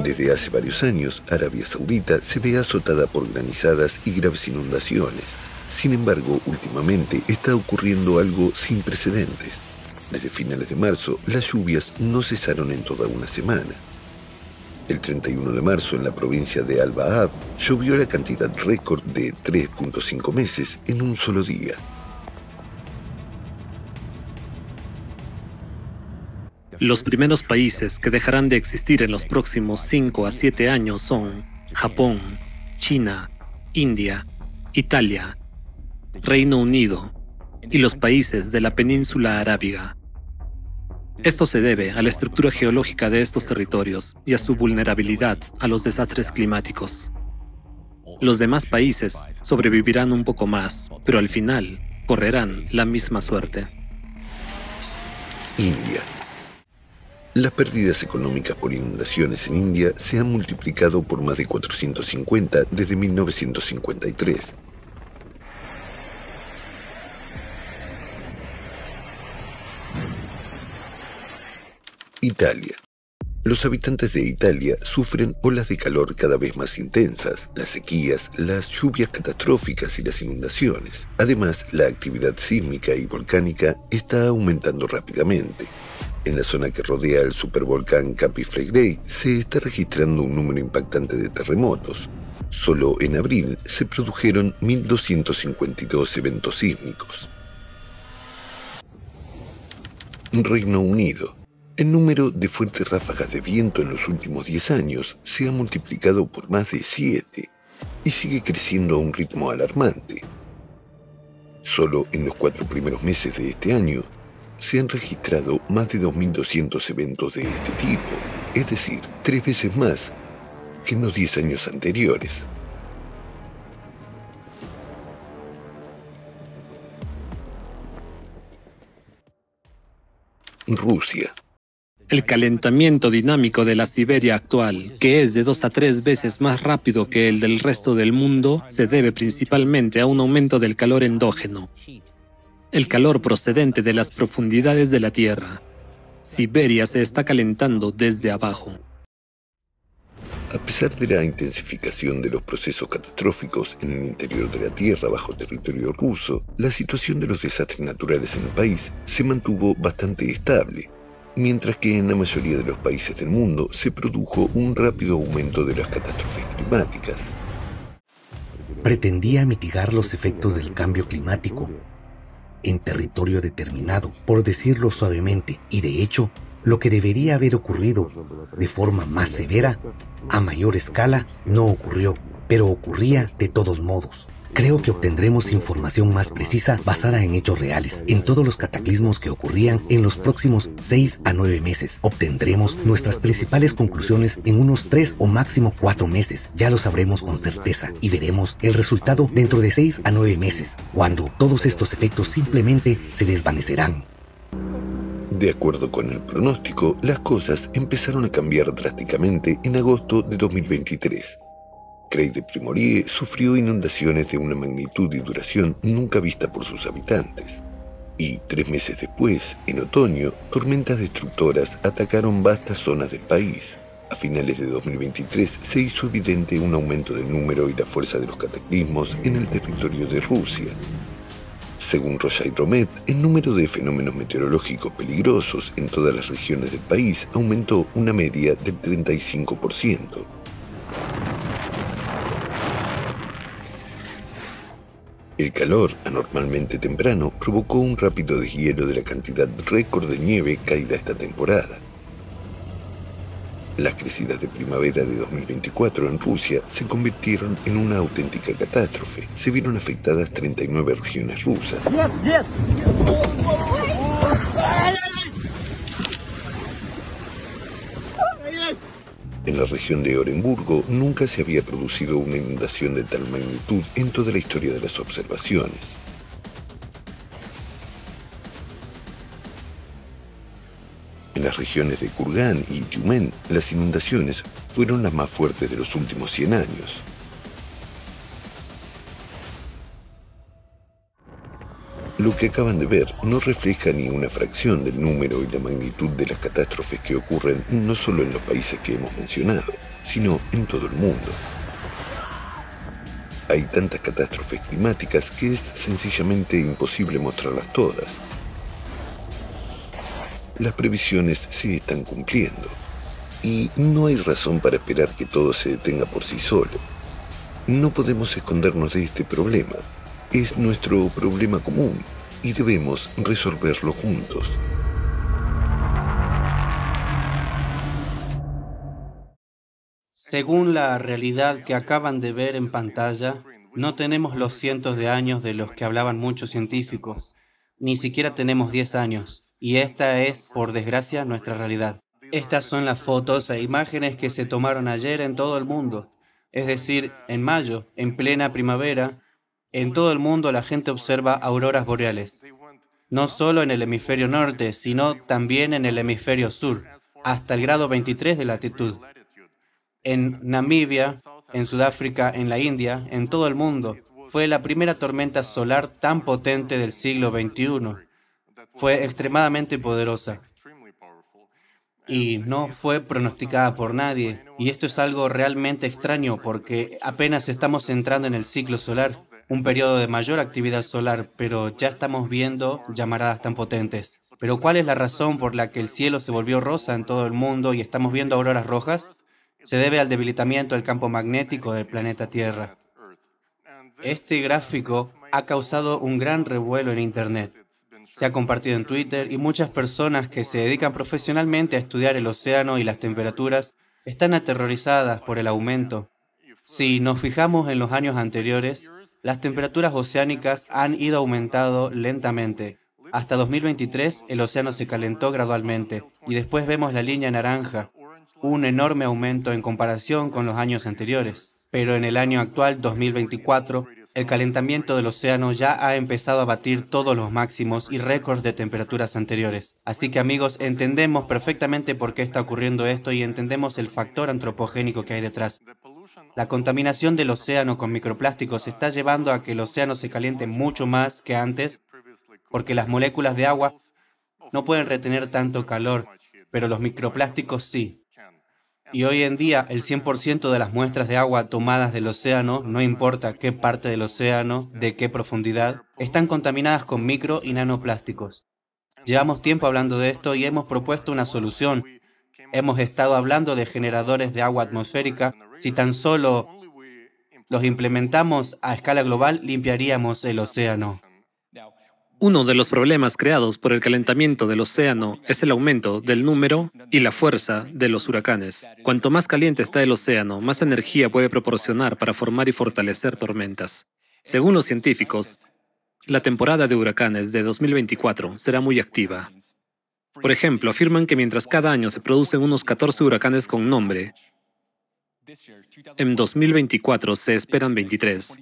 Desde hace varios años, Arabia Saudita se ve azotada por granizadas y graves inundaciones. Sin embargo, últimamente está ocurriendo algo sin precedentes. Desde finales de marzo, las lluvias no cesaron en toda una semana. El 31 de marzo, en la provincia de Albaab llovió la cantidad récord de 3.5 meses en un solo día. Los primeros países que dejarán de existir en los próximos 5 a 7 años son Japón, China, India, Italia, Reino Unido y los países de la península arábiga. Esto se debe a la estructura geológica de estos territorios y a su vulnerabilidad a los desastres climáticos. Los demás países sobrevivirán un poco más, pero al final correrán la misma suerte. India. Las pérdidas económicas por inundaciones en India se han multiplicado por más de 450 desde 1953. Italia. Los habitantes de Italia sufren olas de calor cada vez más intensas, las sequías, las lluvias catastróficas y las inundaciones. Además, la actividad sísmica y volcánica está aumentando rápidamente. En la zona que rodea el supervolcán Campi se está registrando un número impactante de terremotos. Solo en abril se produjeron 1.252 eventos sísmicos. Reino Unido el número de fuertes ráfagas de viento en los últimos 10 años se ha multiplicado por más de 7 y sigue creciendo a un ritmo alarmante. Solo en los cuatro primeros meses de este año se han registrado más de 2.200 eventos de este tipo, es decir, tres veces más que en los 10 años anteriores. Rusia el calentamiento dinámico de la Siberia actual, que es de dos a tres veces más rápido que el del resto del mundo, se debe principalmente a un aumento del calor endógeno, el calor procedente de las profundidades de la Tierra. Siberia se está calentando desde abajo. A pesar de la intensificación de los procesos catastróficos en el interior de la Tierra bajo territorio ruso, la situación de los desastres naturales en el país se mantuvo bastante estable, mientras que en la mayoría de los países del mundo se produjo un rápido aumento de las catástrofes climáticas. Pretendía mitigar los efectos del cambio climático en territorio determinado, por decirlo suavemente, y de hecho, lo que debería haber ocurrido de forma más severa, a mayor escala, no ocurrió, pero ocurría de todos modos creo que obtendremos información más precisa basada en hechos reales, en todos los cataclismos que ocurrían en los próximos 6 a 9 meses. Obtendremos nuestras principales conclusiones en unos 3 o máximo 4 meses. Ya lo sabremos con certeza y veremos el resultado dentro de 6 a 9 meses, cuando todos estos efectos simplemente se desvanecerán. De acuerdo con el pronóstico, las cosas empezaron a cambiar drásticamente en agosto de 2023. Cray de Primorie sufrió inundaciones de una magnitud y duración nunca vista por sus habitantes. Y tres meses después, en otoño, tormentas destructoras atacaron vastas zonas del país. A finales de 2023 se hizo evidente un aumento del número y la fuerza de los cataclismos en el territorio de Rusia. Según Roger Romet, el número de fenómenos meteorológicos peligrosos en todas las regiones del país aumentó una media del 35%. El calor, anormalmente temprano, provocó un rápido deshielo de la cantidad récord de nieve caída esta temporada. Las crecidas de primavera de 2024 en Rusia se convirtieron en una auténtica catástrofe. Se vieron afectadas 39 regiones rusas. En la región de Orenburgo nunca se había producido una inundación de tal magnitud en toda la historia de las observaciones. En las regiones de Kurgan y Yumen, las inundaciones fueron las más fuertes de los últimos 100 años. Lo que acaban de ver no refleja ni una fracción del número y la magnitud de las catástrofes que ocurren no solo en los países que hemos mencionado, sino en todo el mundo. Hay tantas catástrofes climáticas que es sencillamente imposible mostrarlas todas. Las previsiones se están cumpliendo y no hay razón para esperar que todo se detenga por sí solo. No podemos escondernos de este problema es nuestro problema común y debemos resolverlo juntos. Según la realidad que acaban de ver en pantalla, no tenemos los cientos de años de los que hablaban muchos científicos, ni siquiera tenemos 10 años, y esta es, por desgracia, nuestra realidad. Estas son las fotos e imágenes que se tomaron ayer en todo el mundo, es decir, en mayo, en plena primavera, en todo el mundo la gente observa auroras boreales, no solo en el hemisferio norte, sino también en el hemisferio sur, hasta el grado 23 de latitud. En Namibia, en Sudáfrica, en la India, en todo el mundo, fue la primera tormenta solar tan potente del siglo XXI. Fue extremadamente poderosa y no fue pronosticada por nadie. Y esto es algo realmente extraño porque apenas estamos entrando en el ciclo solar un periodo de mayor actividad solar, pero ya estamos viendo llamaradas tan potentes. Pero ¿cuál es la razón por la que el cielo se volvió rosa en todo el mundo y estamos viendo auroras rojas? Se debe al debilitamiento del campo magnético del planeta Tierra. Este gráfico ha causado un gran revuelo en Internet. Se ha compartido en Twitter y muchas personas que se dedican profesionalmente a estudiar el océano y las temperaturas están aterrorizadas por el aumento. Si nos fijamos en los años anteriores, las temperaturas oceánicas han ido aumentando lentamente. Hasta 2023 el océano se calentó gradualmente y después vemos la línea naranja, un enorme aumento en comparación con los años anteriores. Pero en el año actual, 2024, el calentamiento del océano ya ha empezado a batir todos los máximos y récords de temperaturas anteriores. Así que amigos, entendemos perfectamente por qué está ocurriendo esto y entendemos el factor antropogénico que hay detrás. La contaminación del océano con microplásticos está llevando a que el océano se caliente mucho más que antes porque las moléculas de agua no pueden retener tanto calor, pero los microplásticos sí. Y hoy en día el 100% de las muestras de agua tomadas del océano, no importa qué parte del océano, de qué profundidad, están contaminadas con micro y nanoplásticos. Llevamos tiempo hablando de esto y hemos propuesto una solución Hemos estado hablando de generadores de agua atmosférica. Si tan solo los implementamos a escala global, limpiaríamos el océano. Uno de los problemas creados por el calentamiento del océano es el aumento del número y la fuerza de los huracanes. Cuanto más caliente está el océano, más energía puede proporcionar para formar y fortalecer tormentas. Según los científicos, la temporada de huracanes de 2024 será muy activa. Por ejemplo, afirman que mientras cada año se producen unos 14 huracanes con nombre, en 2024 se esperan 23.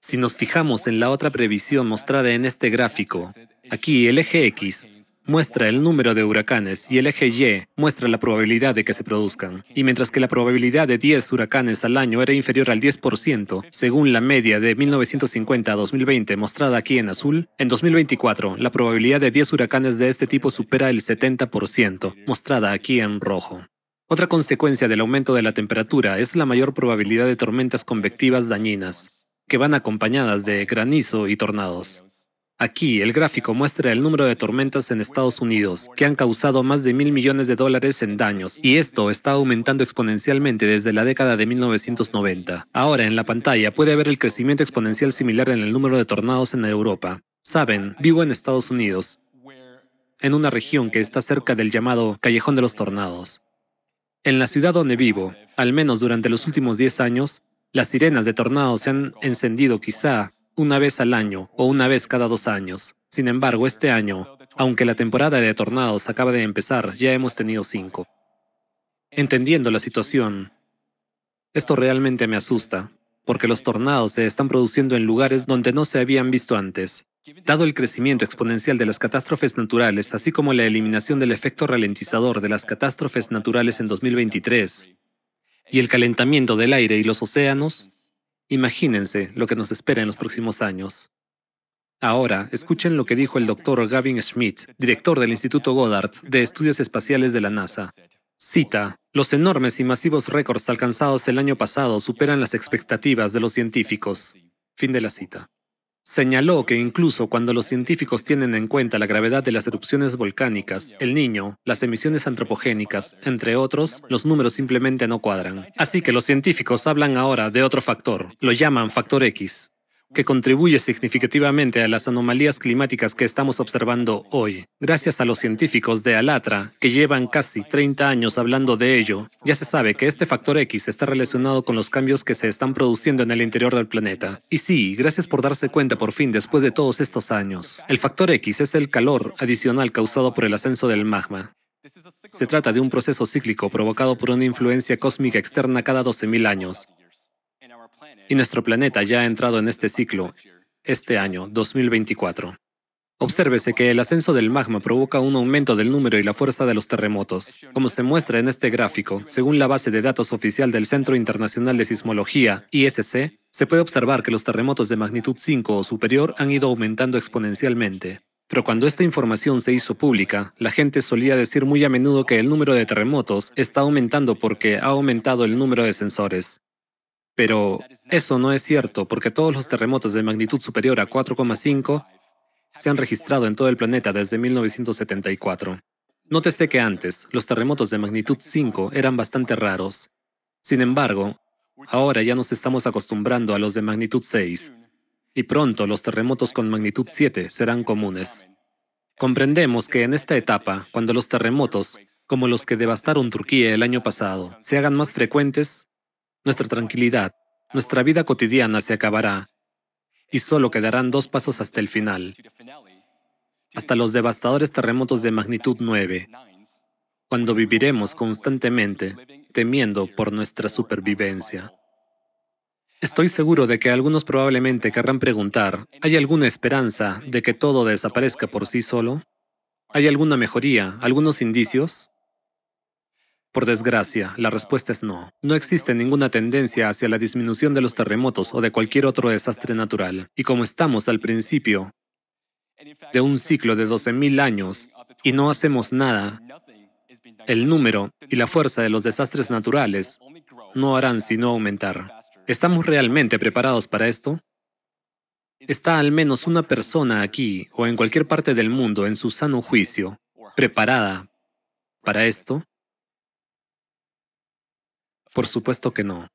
Si nos fijamos en la otra previsión mostrada en este gráfico, aquí el eje X muestra el número de huracanes y el eje Y muestra la probabilidad de que se produzcan. Y mientras que la probabilidad de 10 huracanes al año era inferior al 10%, según la media de 1950 a 2020 mostrada aquí en azul, en 2024 la probabilidad de 10 huracanes de este tipo supera el 70%, mostrada aquí en rojo. Otra consecuencia del aumento de la temperatura es la mayor probabilidad de tormentas convectivas dañinas, que van acompañadas de granizo y tornados. Aquí el gráfico muestra el número de tormentas en Estados Unidos, que han causado más de mil millones de dólares en daños, y esto está aumentando exponencialmente desde la década de 1990. Ahora en la pantalla puede ver el crecimiento exponencial similar en el número de tornados en Europa. Saben, vivo en Estados Unidos, en una región que está cerca del llamado Callejón de los Tornados. En la ciudad donde vivo, al menos durante los últimos 10 años, las sirenas de tornados se han encendido quizá una vez al año o una vez cada dos años. Sin embargo, este año, aunque la temporada de tornados acaba de empezar, ya hemos tenido cinco. Entendiendo la situación, esto realmente me asusta, porque los tornados se están produciendo en lugares donde no se habían visto antes. Dado el crecimiento exponencial de las catástrofes naturales, así como la eliminación del efecto ralentizador de las catástrofes naturales en 2023, y el calentamiento del aire y los océanos, Imagínense lo que nos espera en los próximos años. Ahora, escuchen lo que dijo el doctor Gavin Schmidt, director del Instituto Goddard de Estudios Espaciales de la NASA. Cita, los enormes y masivos récords alcanzados el año pasado superan las expectativas de los científicos. Fin de la cita. Señaló que incluso cuando los científicos tienen en cuenta la gravedad de las erupciones volcánicas, el niño, las emisiones antropogénicas, entre otros, los números simplemente no cuadran. Así que los científicos hablan ahora de otro factor, lo llaman factor X que contribuye significativamente a las anomalías climáticas que estamos observando hoy. Gracias a los científicos de Alatra, que llevan casi 30 años hablando de ello, ya se sabe que este factor X está relacionado con los cambios que se están produciendo en el interior del planeta. Y sí, gracias por darse cuenta por fin después de todos estos años. El factor X es el calor adicional causado por el ascenso del magma. Se trata de un proceso cíclico provocado por una influencia cósmica externa cada 12.000 años y nuestro planeta ya ha entrado en este ciclo este año, 2024. Obsérvese que el ascenso del magma provoca un aumento del número y la fuerza de los terremotos, como se muestra en este gráfico. Según la base de datos oficial del Centro Internacional de Sismología, ISC, se puede observar que los terremotos de magnitud 5 o superior han ido aumentando exponencialmente. Pero cuando esta información se hizo pública, la gente solía decir muy a menudo que el número de terremotos está aumentando porque ha aumentado el número de sensores. Pero eso no es cierto, porque todos los terremotos de magnitud superior a 4,5 se han registrado en todo el planeta desde 1974. Nótese que antes, los terremotos de magnitud 5 eran bastante raros. Sin embargo, ahora ya nos estamos acostumbrando a los de magnitud 6, y pronto los terremotos con magnitud 7 serán comunes. Comprendemos que en esta etapa, cuando los terremotos, como los que devastaron Turquía el año pasado, se hagan más frecuentes, nuestra tranquilidad, nuestra vida cotidiana se acabará y solo quedarán dos pasos hasta el final, hasta los devastadores terremotos de magnitud 9, cuando viviremos constantemente temiendo por nuestra supervivencia. Estoy seguro de que algunos probablemente querrán preguntar, ¿hay alguna esperanza de que todo desaparezca por sí solo? ¿Hay alguna mejoría, algunos indicios? Por desgracia, la respuesta es no. No existe ninguna tendencia hacia la disminución de los terremotos o de cualquier otro desastre natural. Y como estamos al principio de un ciclo de 12.000 años y no hacemos nada, el número y la fuerza de los desastres naturales no harán sino aumentar. ¿Estamos realmente preparados para esto? Está al menos una persona aquí o en cualquier parte del mundo en su sano juicio preparada para esto? Por supuesto que no.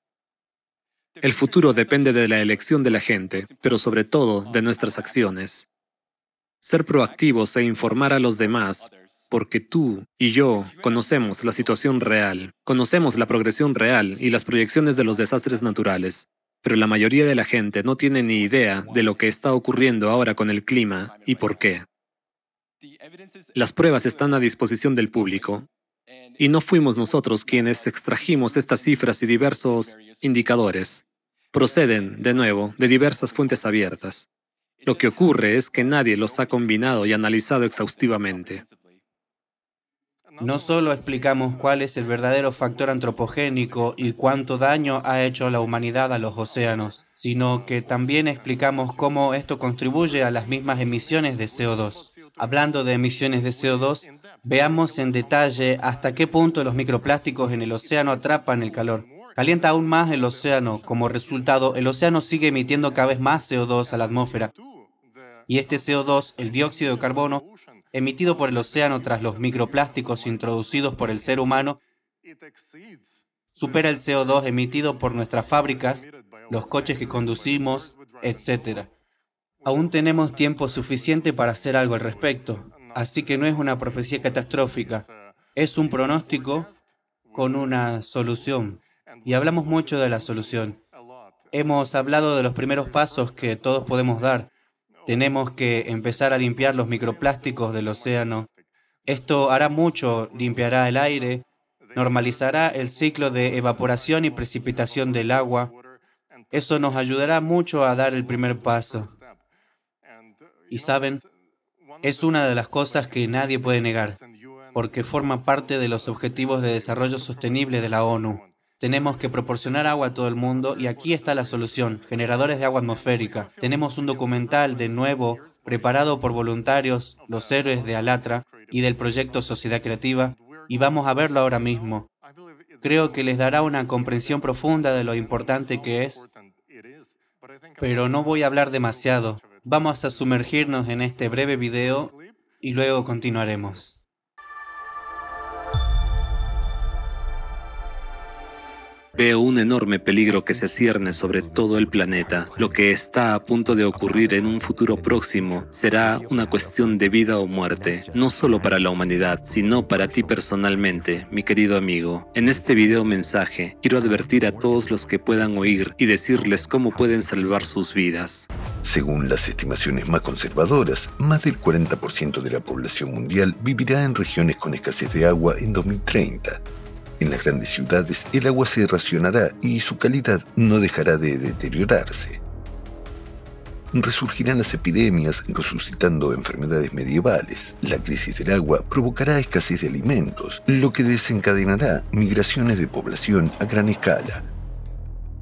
El futuro depende de la elección de la gente, pero sobre todo de nuestras acciones. Ser proactivos e informar a los demás, porque tú y yo conocemos la situación real, conocemos la progresión real y las proyecciones de los desastres naturales, pero la mayoría de la gente no tiene ni idea de lo que está ocurriendo ahora con el clima y por qué. Las pruebas están a disposición del público, y no fuimos nosotros quienes extrajimos estas cifras y diversos indicadores. Proceden, de nuevo, de diversas fuentes abiertas. Lo que ocurre es que nadie los ha combinado y analizado exhaustivamente. No solo explicamos cuál es el verdadero factor antropogénico y cuánto daño ha hecho la humanidad a los océanos, sino que también explicamos cómo esto contribuye a las mismas emisiones de CO2 hablando de emisiones de CO2, veamos en detalle hasta qué punto los microplásticos en el océano atrapan el calor. Calienta aún más el océano. Como resultado, el océano sigue emitiendo cada vez más CO2 a la atmósfera. Y este CO2, el dióxido de carbono, emitido por el océano tras los microplásticos introducidos por el ser humano, supera el CO2 emitido por nuestras fábricas, los coches que conducimos, etc. Aún tenemos tiempo suficiente para hacer algo al respecto, así que no es una profecía catastrófica, es un pronóstico con una solución. Y hablamos mucho de la solución. Hemos hablado de los primeros pasos que todos podemos dar. Tenemos que empezar a limpiar los microplásticos del océano. Esto hará mucho, limpiará el aire, normalizará el ciclo de evaporación y precipitación del agua. Eso nos ayudará mucho a dar el primer paso. Y saben, es una de las cosas que nadie puede negar, porque forma parte de los Objetivos de Desarrollo Sostenible de la ONU. Tenemos que proporcionar agua a todo el mundo y aquí está la solución, generadores de agua atmosférica. Tenemos un documental de nuevo preparado por voluntarios, los héroes de Alatra y del proyecto Sociedad Creativa, y vamos a verlo ahora mismo. Creo que les dará una comprensión profunda de lo importante que es, pero no voy a hablar demasiado. Vamos a sumergirnos en este breve video y luego continuaremos. Veo un enorme peligro que se cierne sobre todo el planeta. Lo que está a punto de ocurrir en un futuro próximo será una cuestión de vida o muerte, no solo para la humanidad, sino para ti personalmente, mi querido amigo. En este video mensaje, quiero advertir a todos los que puedan oír y decirles cómo pueden salvar sus vidas. Según las estimaciones más conservadoras, más del 40% de la población mundial vivirá en regiones con escasez de agua en 2030 en las grandes ciudades el agua se racionará y su calidad no dejará de deteriorarse. Resurgirán las epidemias resucitando enfermedades medievales. La crisis del agua provocará escasez de alimentos, lo que desencadenará migraciones de población a gran escala.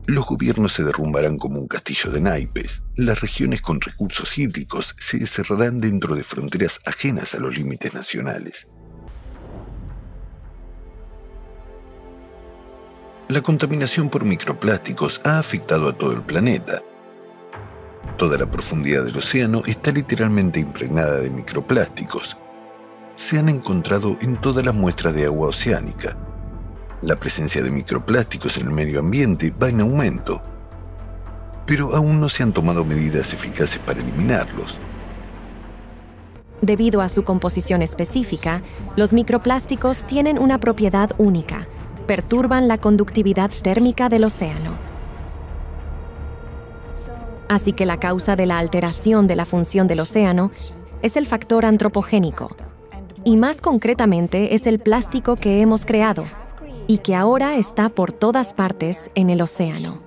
Los gobiernos se derrumbarán como un castillo de naipes. Las regiones con recursos hídricos se cerrarán dentro de fronteras ajenas a los límites nacionales la contaminación por microplásticos ha afectado a todo el planeta. Toda la profundidad del océano está literalmente impregnada de microplásticos. Se han encontrado en todas las muestras de agua oceánica. La presencia de microplásticos en el medio ambiente va en aumento, pero aún no se han tomado medidas eficaces para eliminarlos. Debido a su composición específica, los microplásticos tienen una propiedad única perturban la conductividad térmica del océano. Así que la causa de la alteración de la función del océano es el factor antropogénico, y más concretamente es el plástico que hemos creado y que ahora está por todas partes en el océano.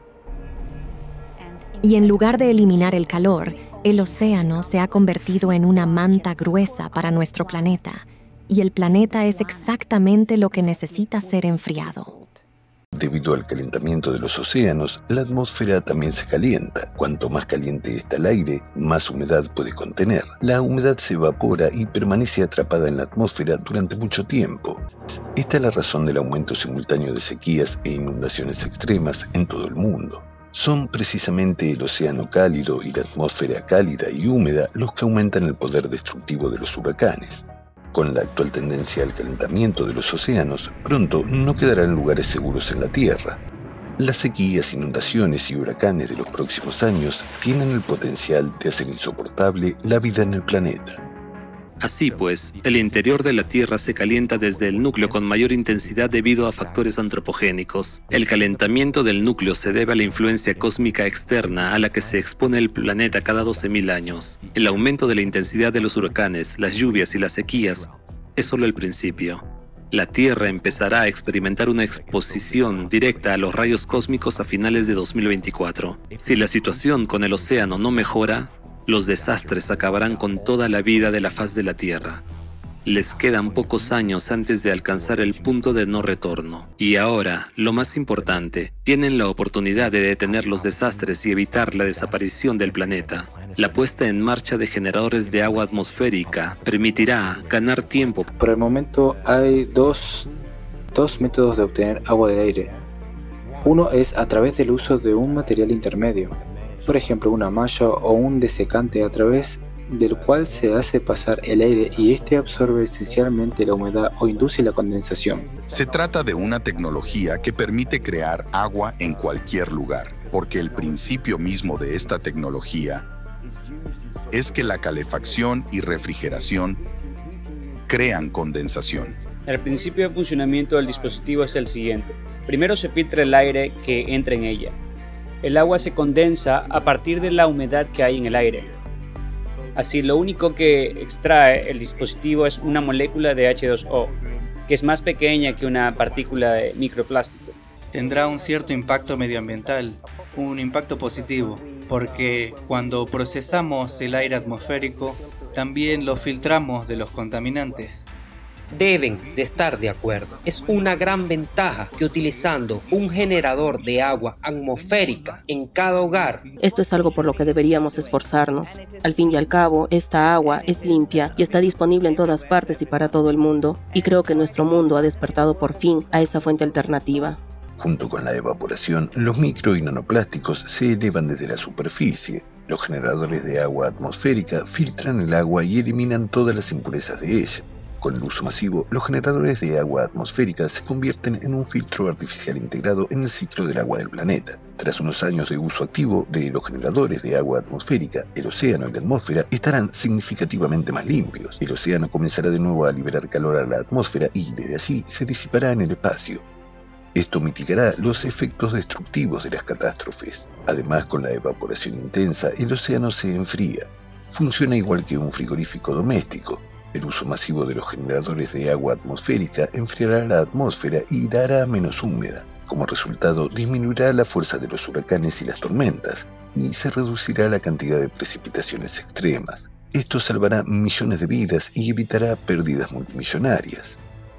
Y en lugar de eliminar el calor, el océano se ha convertido en una manta gruesa para nuestro planeta y el planeta es exactamente lo que necesita ser enfriado. Debido al calentamiento de los océanos, la atmósfera también se calienta. Cuanto más caliente está el aire, más humedad puede contener. La humedad se evapora y permanece atrapada en la atmósfera durante mucho tiempo. Esta es la razón del aumento simultáneo de sequías e inundaciones extremas en todo el mundo. Son precisamente el océano cálido y la atmósfera cálida y húmeda los que aumentan el poder destructivo de los huracanes. Con la actual tendencia al calentamiento de los océanos, pronto no quedarán lugares seguros en la Tierra. Las sequías, inundaciones y huracanes de los próximos años tienen el potencial de hacer insoportable la vida en el planeta. Así pues, el interior de la Tierra se calienta desde el núcleo con mayor intensidad debido a factores antropogénicos. El calentamiento del núcleo se debe a la influencia cósmica externa a la que se expone el planeta cada 12.000 años. El aumento de la intensidad de los huracanes, las lluvias y las sequías es solo el principio. La Tierra empezará a experimentar una exposición directa a los rayos cósmicos a finales de 2024. Si la situación con el océano no mejora, los desastres acabarán con toda la vida de la faz de la Tierra. Les quedan pocos años antes de alcanzar el punto de no retorno. Y ahora, lo más importante, tienen la oportunidad de detener los desastres y evitar la desaparición del planeta. La puesta en marcha de generadores de agua atmosférica permitirá ganar tiempo. Por el momento hay dos, métodos de obtener agua del aire. Uno es a través del uso de un material intermedio, por ejemplo una malla o un desecante a través del cual se hace pasar el aire y este absorbe esencialmente la humedad o induce la condensación. Se trata de una tecnología que permite crear agua en cualquier lugar, porque el principio mismo de esta tecnología es que la calefacción y refrigeración crean condensación. El principio de funcionamiento del dispositivo es el siguiente. Primero se filtra el aire que entra en ella el agua se condensa a partir de la humedad que hay en el aire. Así, lo único que extrae el dispositivo es una molécula de H2O, que es más pequeña que una partícula de microplástico. Tendrá un cierto impacto medioambiental, un impacto positivo, porque cuando procesamos el aire atmosférico, también lo filtramos de los contaminantes deben de estar de acuerdo. Es una gran ventaja que utilizando un generador de agua atmosférica en cada hogar. Esto es algo por lo que deberíamos esforzarnos. Al fin y al cabo, esta agua es limpia y está disponible en todas partes y para todo el mundo. Y creo que nuestro mundo ha despertado por fin a esa fuente alternativa. Junto con la evaporación, los micro y nanoplásticos se elevan desde la superficie. Los generadores de agua atmosférica filtran el agua y eliminan todas las impurezas de ella. Con el uso masivo, los generadores de agua atmosférica se convierten en un filtro artificial integrado en el ciclo del agua del planeta. Tras unos años de uso activo de los generadores de agua atmosférica, el océano y la atmósfera estarán significativamente más limpios. El océano comenzará de nuevo a liberar calor a la atmósfera y desde allí se disipará en el espacio. Esto mitigará los efectos destructivos de las catástrofes. Además, con la evaporación intensa, el océano se enfría. Funciona igual que un frigorífico doméstico. El uso masivo de los generadores de agua atmosférica enfriará la atmósfera y dará menos húmeda. Como resultado, disminuirá la fuerza de los huracanes y las tormentas, y se reducirá la cantidad de precipitaciones extremas. Esto salvará millones de vidas y evitará pérdidas multimillonarias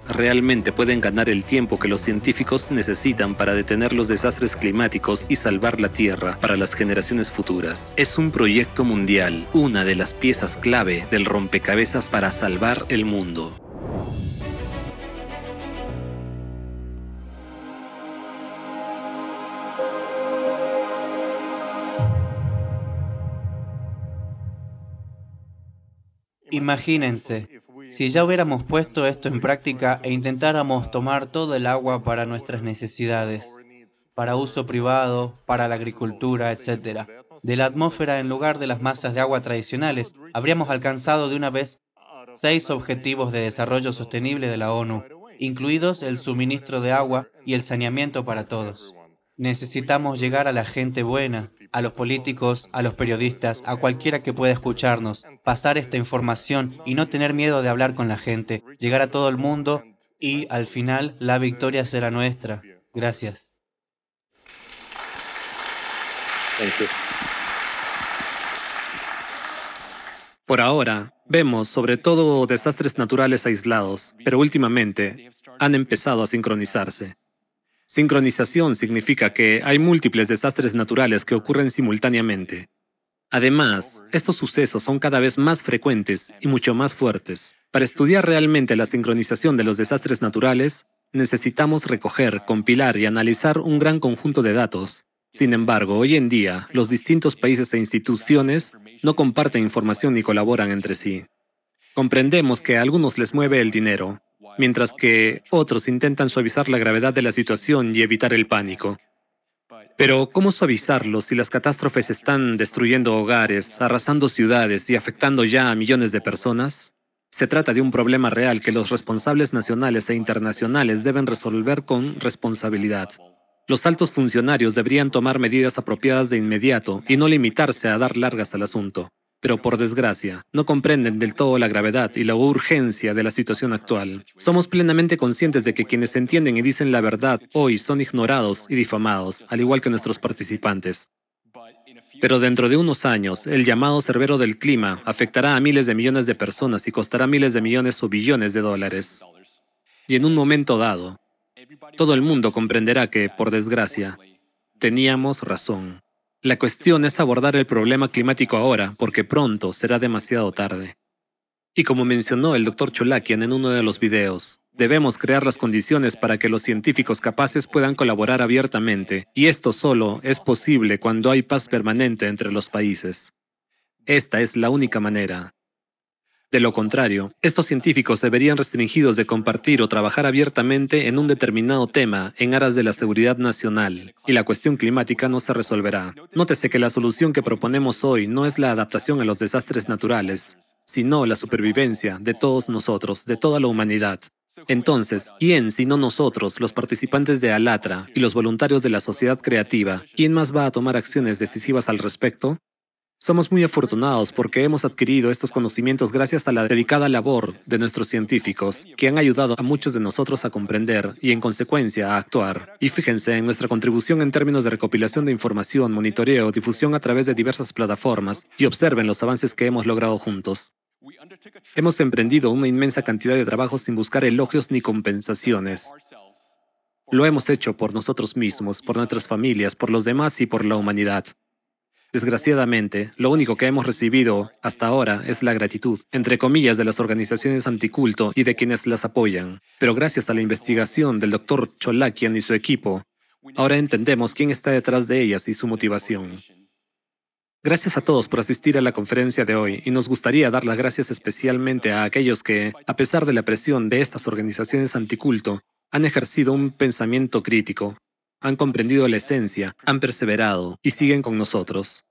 realmente pueden ganar el tiempo que los científicos necesitan para detener los desastres climáticos y salvar la Tierra para las generaciones futuras. Es un proyecto mundial, una de las piezas clave del rompecabezas para salvar el mundo. Imagínense, si ya hubiéramos puesto esto en práctica e intentáramos tomar todo el agua para nuestras necesidades, para uso privado, para la agricultura, etc., de la atmósfera en lugar de las masas de agua tradicionales, habríamos alcanzado de una vez seis objetivos de desarrollo sostenible de la ONU, incluidos el suministro de agua y el saneamiento para todos. Necesitamos llegar a la gente buena, a los políticos, a los periodistas, a cualquiera que pueda escucharnos, pasar esta información y no tener miedo de hablar con la gente, llegar a todo el mundo y al final la victoria será nuestra. Gracias. Por ahora, vemos sobre todo desastres naturales aislados, pero últimamente han empezado a sincronizarse. Sincronización significa que hay múltiples desastres naturales que ocurren simultáneamente. Además, estos sucesos son cada vez más frecuentes y mucho más fuertes. Para estudiar realmente la sincronización de los desastres naturales, necesitamos recoger, compilar y analizar un gran conjunto de datos. Sin embargo, hoy en día, los distintos países e instituciones no comparten información ni colaboran entre sí. Comprendemos que a algunos les mueve el dinero, mientras que otros intentan suavizar la gravedad de la situación y evitar el pánico. Pero, ¿cómo suavizarlo si las catástrofes están destruyendo hogares, arrasando ciudades y afectando ya a millones de personas? Se trata de un problema real que los responsables nacionales e internacionales deben resolver con responsabilidad. Los altos funcionarios deberían tomar medidas apropiadas de inmediato y no limitarse a dar largas al asunto pero por desgracia, no comprenden del todo la gravedad y la urgencia de la situación actual. Somos plenamente conscientes de que quienes entienden y dicen la verdad hoy son ignorados y difamados, al igual que nuestros participantes. Pero dentro de unos años, el llamado cerbero del clima afectará a miles de millones de personas y costará miles de millones o billones de dólares. Y en un momento dado, todo el mundo comprenderá que, por desgracia, teníamos razón. La cuestión es abordar el problema climático ahora, porque pronto será demasiado tarde. Y como mencionó el doctor Cholakian en uno de los videos, debemos crear las condiciones para que los científicos capaces puedan colaborar abiertamente, y esto solo es posible cuando hay paz permanente entre los países. Esta es la única manera, de lo contrario, estos científicos se verían restringidos de compartir o trabajar abiertamente en un determinado tema en aras de la seguridad nacional, y la cuestión climática no se resolverá. Nótese que la solución que proponemos hoy no es la adaptación a los desastres naturales, sino la supervivencia de todos nosotros, de toda la humanidad. Entonces, ¿quién si no nosotros, los participantes de Alatra y los voluntarios de la sociedad creativa, quién más va a tomar acciones decisivas al respecto? Somos muy afortunados porque hemos adquirido estos conocimientos gracias a la dedicada labor de nuestros científicos, que han ayudado a muchos de nosotros a comprender y en consecuencia a actuar. Y fíjense en nuestra contribución en términos de recopilación de información, monitoreo, difusión a través de diversas plataformas y observen los avances que hemos logrado juntos. Hemos emprendido una inmensa cantidad de trabajo sin buscar elogios ni compensaciones. Lo hemos hecho por nosotros mismos, por nuestras familias, por los demás y por la humanidad. Desgraciadamente, lo único que hemos recibido hasta ahora es la gratitud, entre comillas, de las organizaciones anticulto y de quienes las apoyan. Pero gracias a la investigación del doctor Cholakian y su equipo, ahora entendemos quién está detrás de ellas y su motivación. Gracias a todos por asistir a la conferencia de hoy y nos gustaría dar las gracias especialmente a aquellos que, a pesar de la presión de estas organizaciones anticulto, han ejercido un pensamiento crítico, han comprendido la esencia, han perseverado y siguen con nosotros.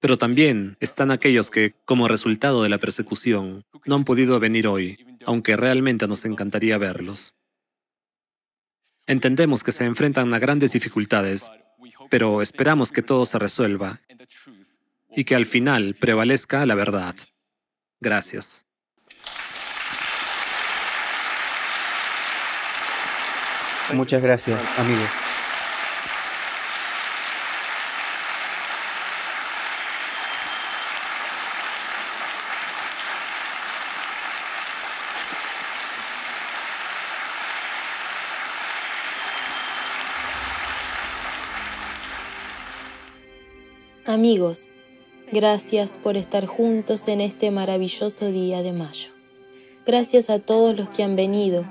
Pero también están aquellos que, como resultado de la persecución, no han podido venir hoy, aunque realmente nos encantaría verlos. Entendemos que se enfrentan a grandes dificultades, pero esperamos que todo se resuelva y que al final prevalezca la verdad. Gracias. Muchas gracias, amigos. Amigos, gracias por estar juntos en este maravilloso día de mayo. Gracias a todos los que han venido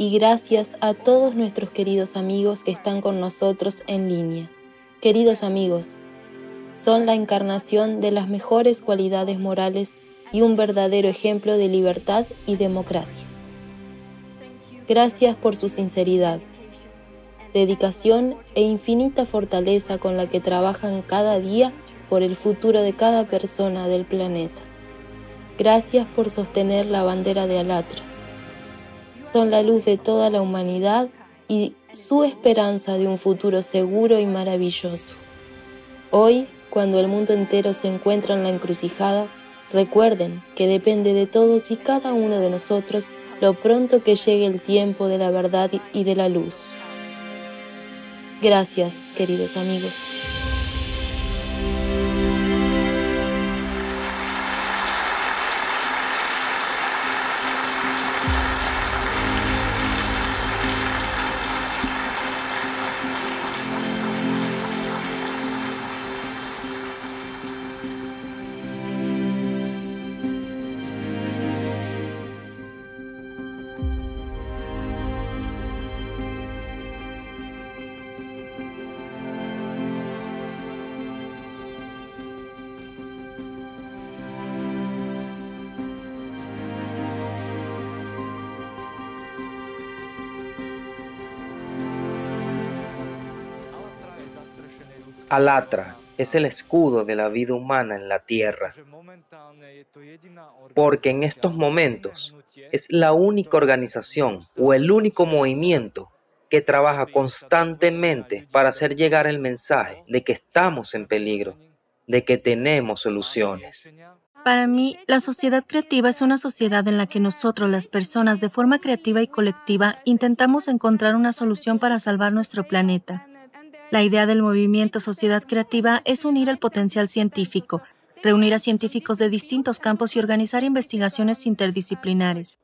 y gracias a todos nuestros queridos amigos que están con nosotros en línea. Queridos amigos, son la encarnación de las mejores cualidades morales y un verdadero ejemplo de libertad y democracia. Gracias por su sinceridad, dedicación e infinita fortaleza con la que trabajan cada día por el futuro de cada persona del planeta. Gracias por sostener la bandera de Alatra son la luz de toda la humanidad y su esperanza de un futuro seguro y maravilloso. Hoy, cuando el mundo entero se encuentra en la encrucijada, recuerden que depende de todos y cada uno de nosotros lo pronto que llegue el tiempo de la verdad y de la luz. Gracias, queridos amigos. Alatra es el escudo de la vida humana en la tierra, porque en estos momentos es la única organización o el único movimiento que trabaja constantemente para hacer llegar el mensaje de que estamos en peligro, de que tenemos soluciones. Para mí, la sociedad creativa es una sociedad en la que nosotros, las personas, de forma creativa y colectiva, intentamos encontrar una solución para salvar nuestro planeta. La idea del movimiento Sociedad Creativa es unir el potencial científico, reunir a científicos de distintos campos y organizar investigaciones interdisciplinares.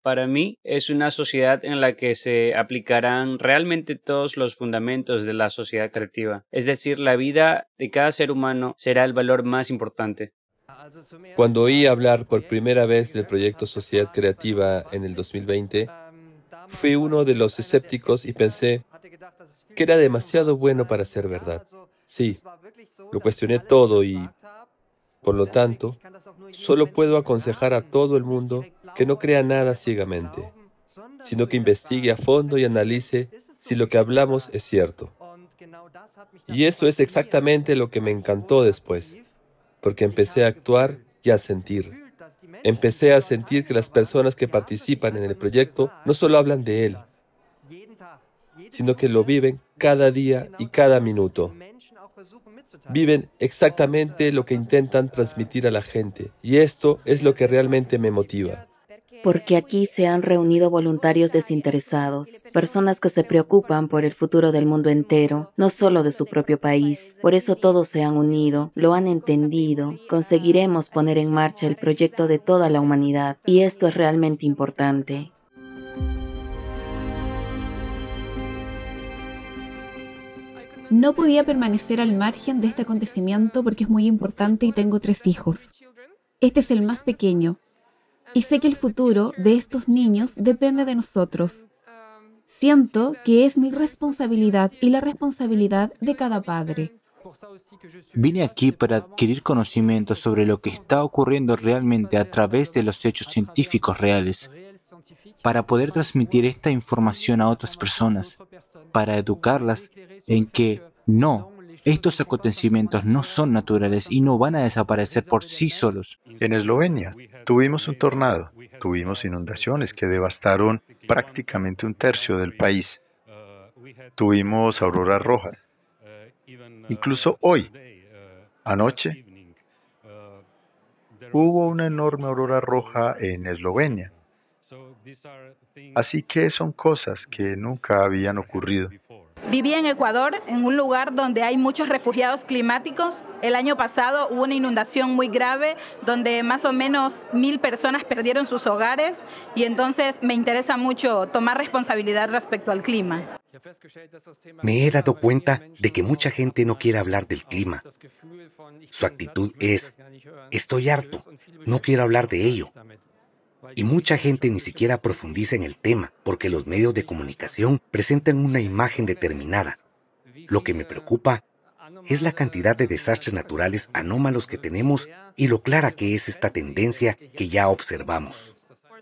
Para mí es una sociedad en la que se aplicarán realmente todos los fundamentos de la sociedad creativa, es decir, la vida de cada ser humano será el valor más importante. Cuando oí hablar por primera vez del proyecto Sociedad Creativa en el 2020, fui uno de los escépticos y pensé, que era demasiado bueno para ser verdad. Sí, lo cuestioné todo y, por lo tanto, solo puedo aconsejar a todo el mundo que no crea nada ciegamente, sino que investigue a fondo y analice si lo que hablamos es cierto. Y eso es exactamente lo que me encantó después, porque empecé a actuar y a sentir. Empecé a sentir que las personas que participan en el proyecto no solo hablan de él, sino que lo viven cada día y cada minuto. Viven exactamente lo que intentan transmitir a la gente y esto es lo que realmente me motiva. Porque aquí se han reunido voluntarios desinteresados, personas que se preocupan por el futuro del mundo entero, no solo de su propio país. Por eso todos se han unido, lo han entendido, conseguiremos poner en marcha el proyecto de toda la humanidad y esto es realmente importante. No podía permanecer al margen de este acontecimiento porque es muy importante y tengo tres hijos. Este es el más pequeño. Y sé que el futuro de estos niños depende de nosotros. Siento que es mi responsabilidad y la responsabilidad de cada padre. Vine aquí para adquirir conocimiento sobre lo que está ocurriendo realmente a través de los hechos científicos reales, para poder transmitir esta información a otras personas, para educarlas en que no, estos acontecimientos no son naturales y no van a desaparecer por sí solos. En Eslovenia tuvimos un tornado, tuvimos inundaciones que devastaron prácticamente un tercio del país, tuvimos auroras rojas. Incluso hoy, anoche, hubo una enorme aurora roja en Eslovenia Así que son cosas que nunca habían ocurrido. Viví en Ecuador, en un lugar donde hay muchos refugiados climáticos. El año pasado hubo una inundación muy grave donde más o menos mil personas perdieron sus hogares y entonces me interesa mucho tomar responsabilidad respecto al clima. Me he dado cuenta de que mucha gente no quiere hablar del clima. Su actitud es, estoy harto, no quiero hablar de ello y mucha gente ni siquiera profundiza en el tema porque los medios de comunicación presentan una imagen determinada. Lo que me preocupa es la cantidad de desastres naturales anómalos que tenemos y lo clara que es esta tendencia que ya observamos.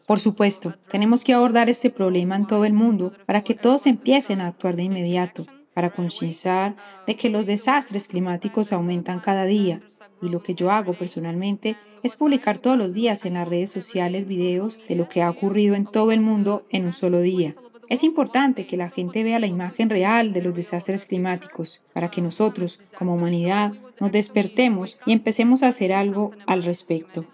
Por supuesto, tenemos que abordar este problema en todo el mundo para que todos empiecen a actuar de inmediato, para concienciar de que los desastres climáticos aumentan cada día y lo que yo hago personalmente es publicar todos los días en las redes sociales videos de lo que ha ocurrido en todo el mundo en un solo día. Es importante que la gente vea la imagen real de los desastres climáticos para que nosotros, como humanidad, nos despertemos y empecemos a hacer algo al respecto.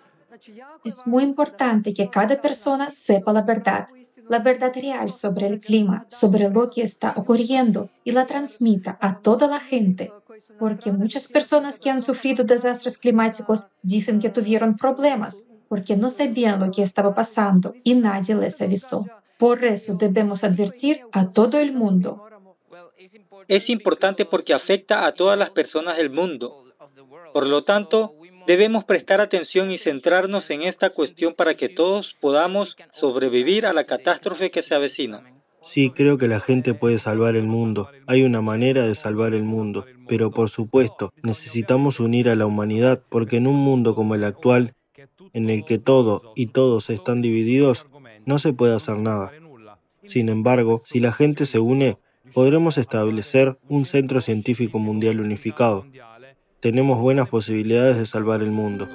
Es muy importante que cada persona sepa la verdad, la verdad real sobre el clima, sobre lo que está ocurriendo y la transmita a toda la gente porque muchas personas que han sufrido desastres climáticos dicen que tuvieron problemas porque no sabían lo que estaba pasando y nadie les avisó. Por eso debemos advertir a todo el mundo. Es importante porque afecta a todas las personas del mundo. Por lo tanto, debemos prestar atención y centrarnos en esta cuestión para que todos podamos sobrevivir a la catástrofe que se avecina. Sí, creo que la gente puede salvar el mundo. Hay una manera de salvar el mundo. Pero por supuesto, necesitamos unir a la humanidad porque en un mundo como el actual, en el que todo y todos están divididos, no se puede hacer nada. Sin embargo, si la gente se une, podremos establecer un centro científico mundial unificado. Tenemos buenas posibilidades de salvar el mundo.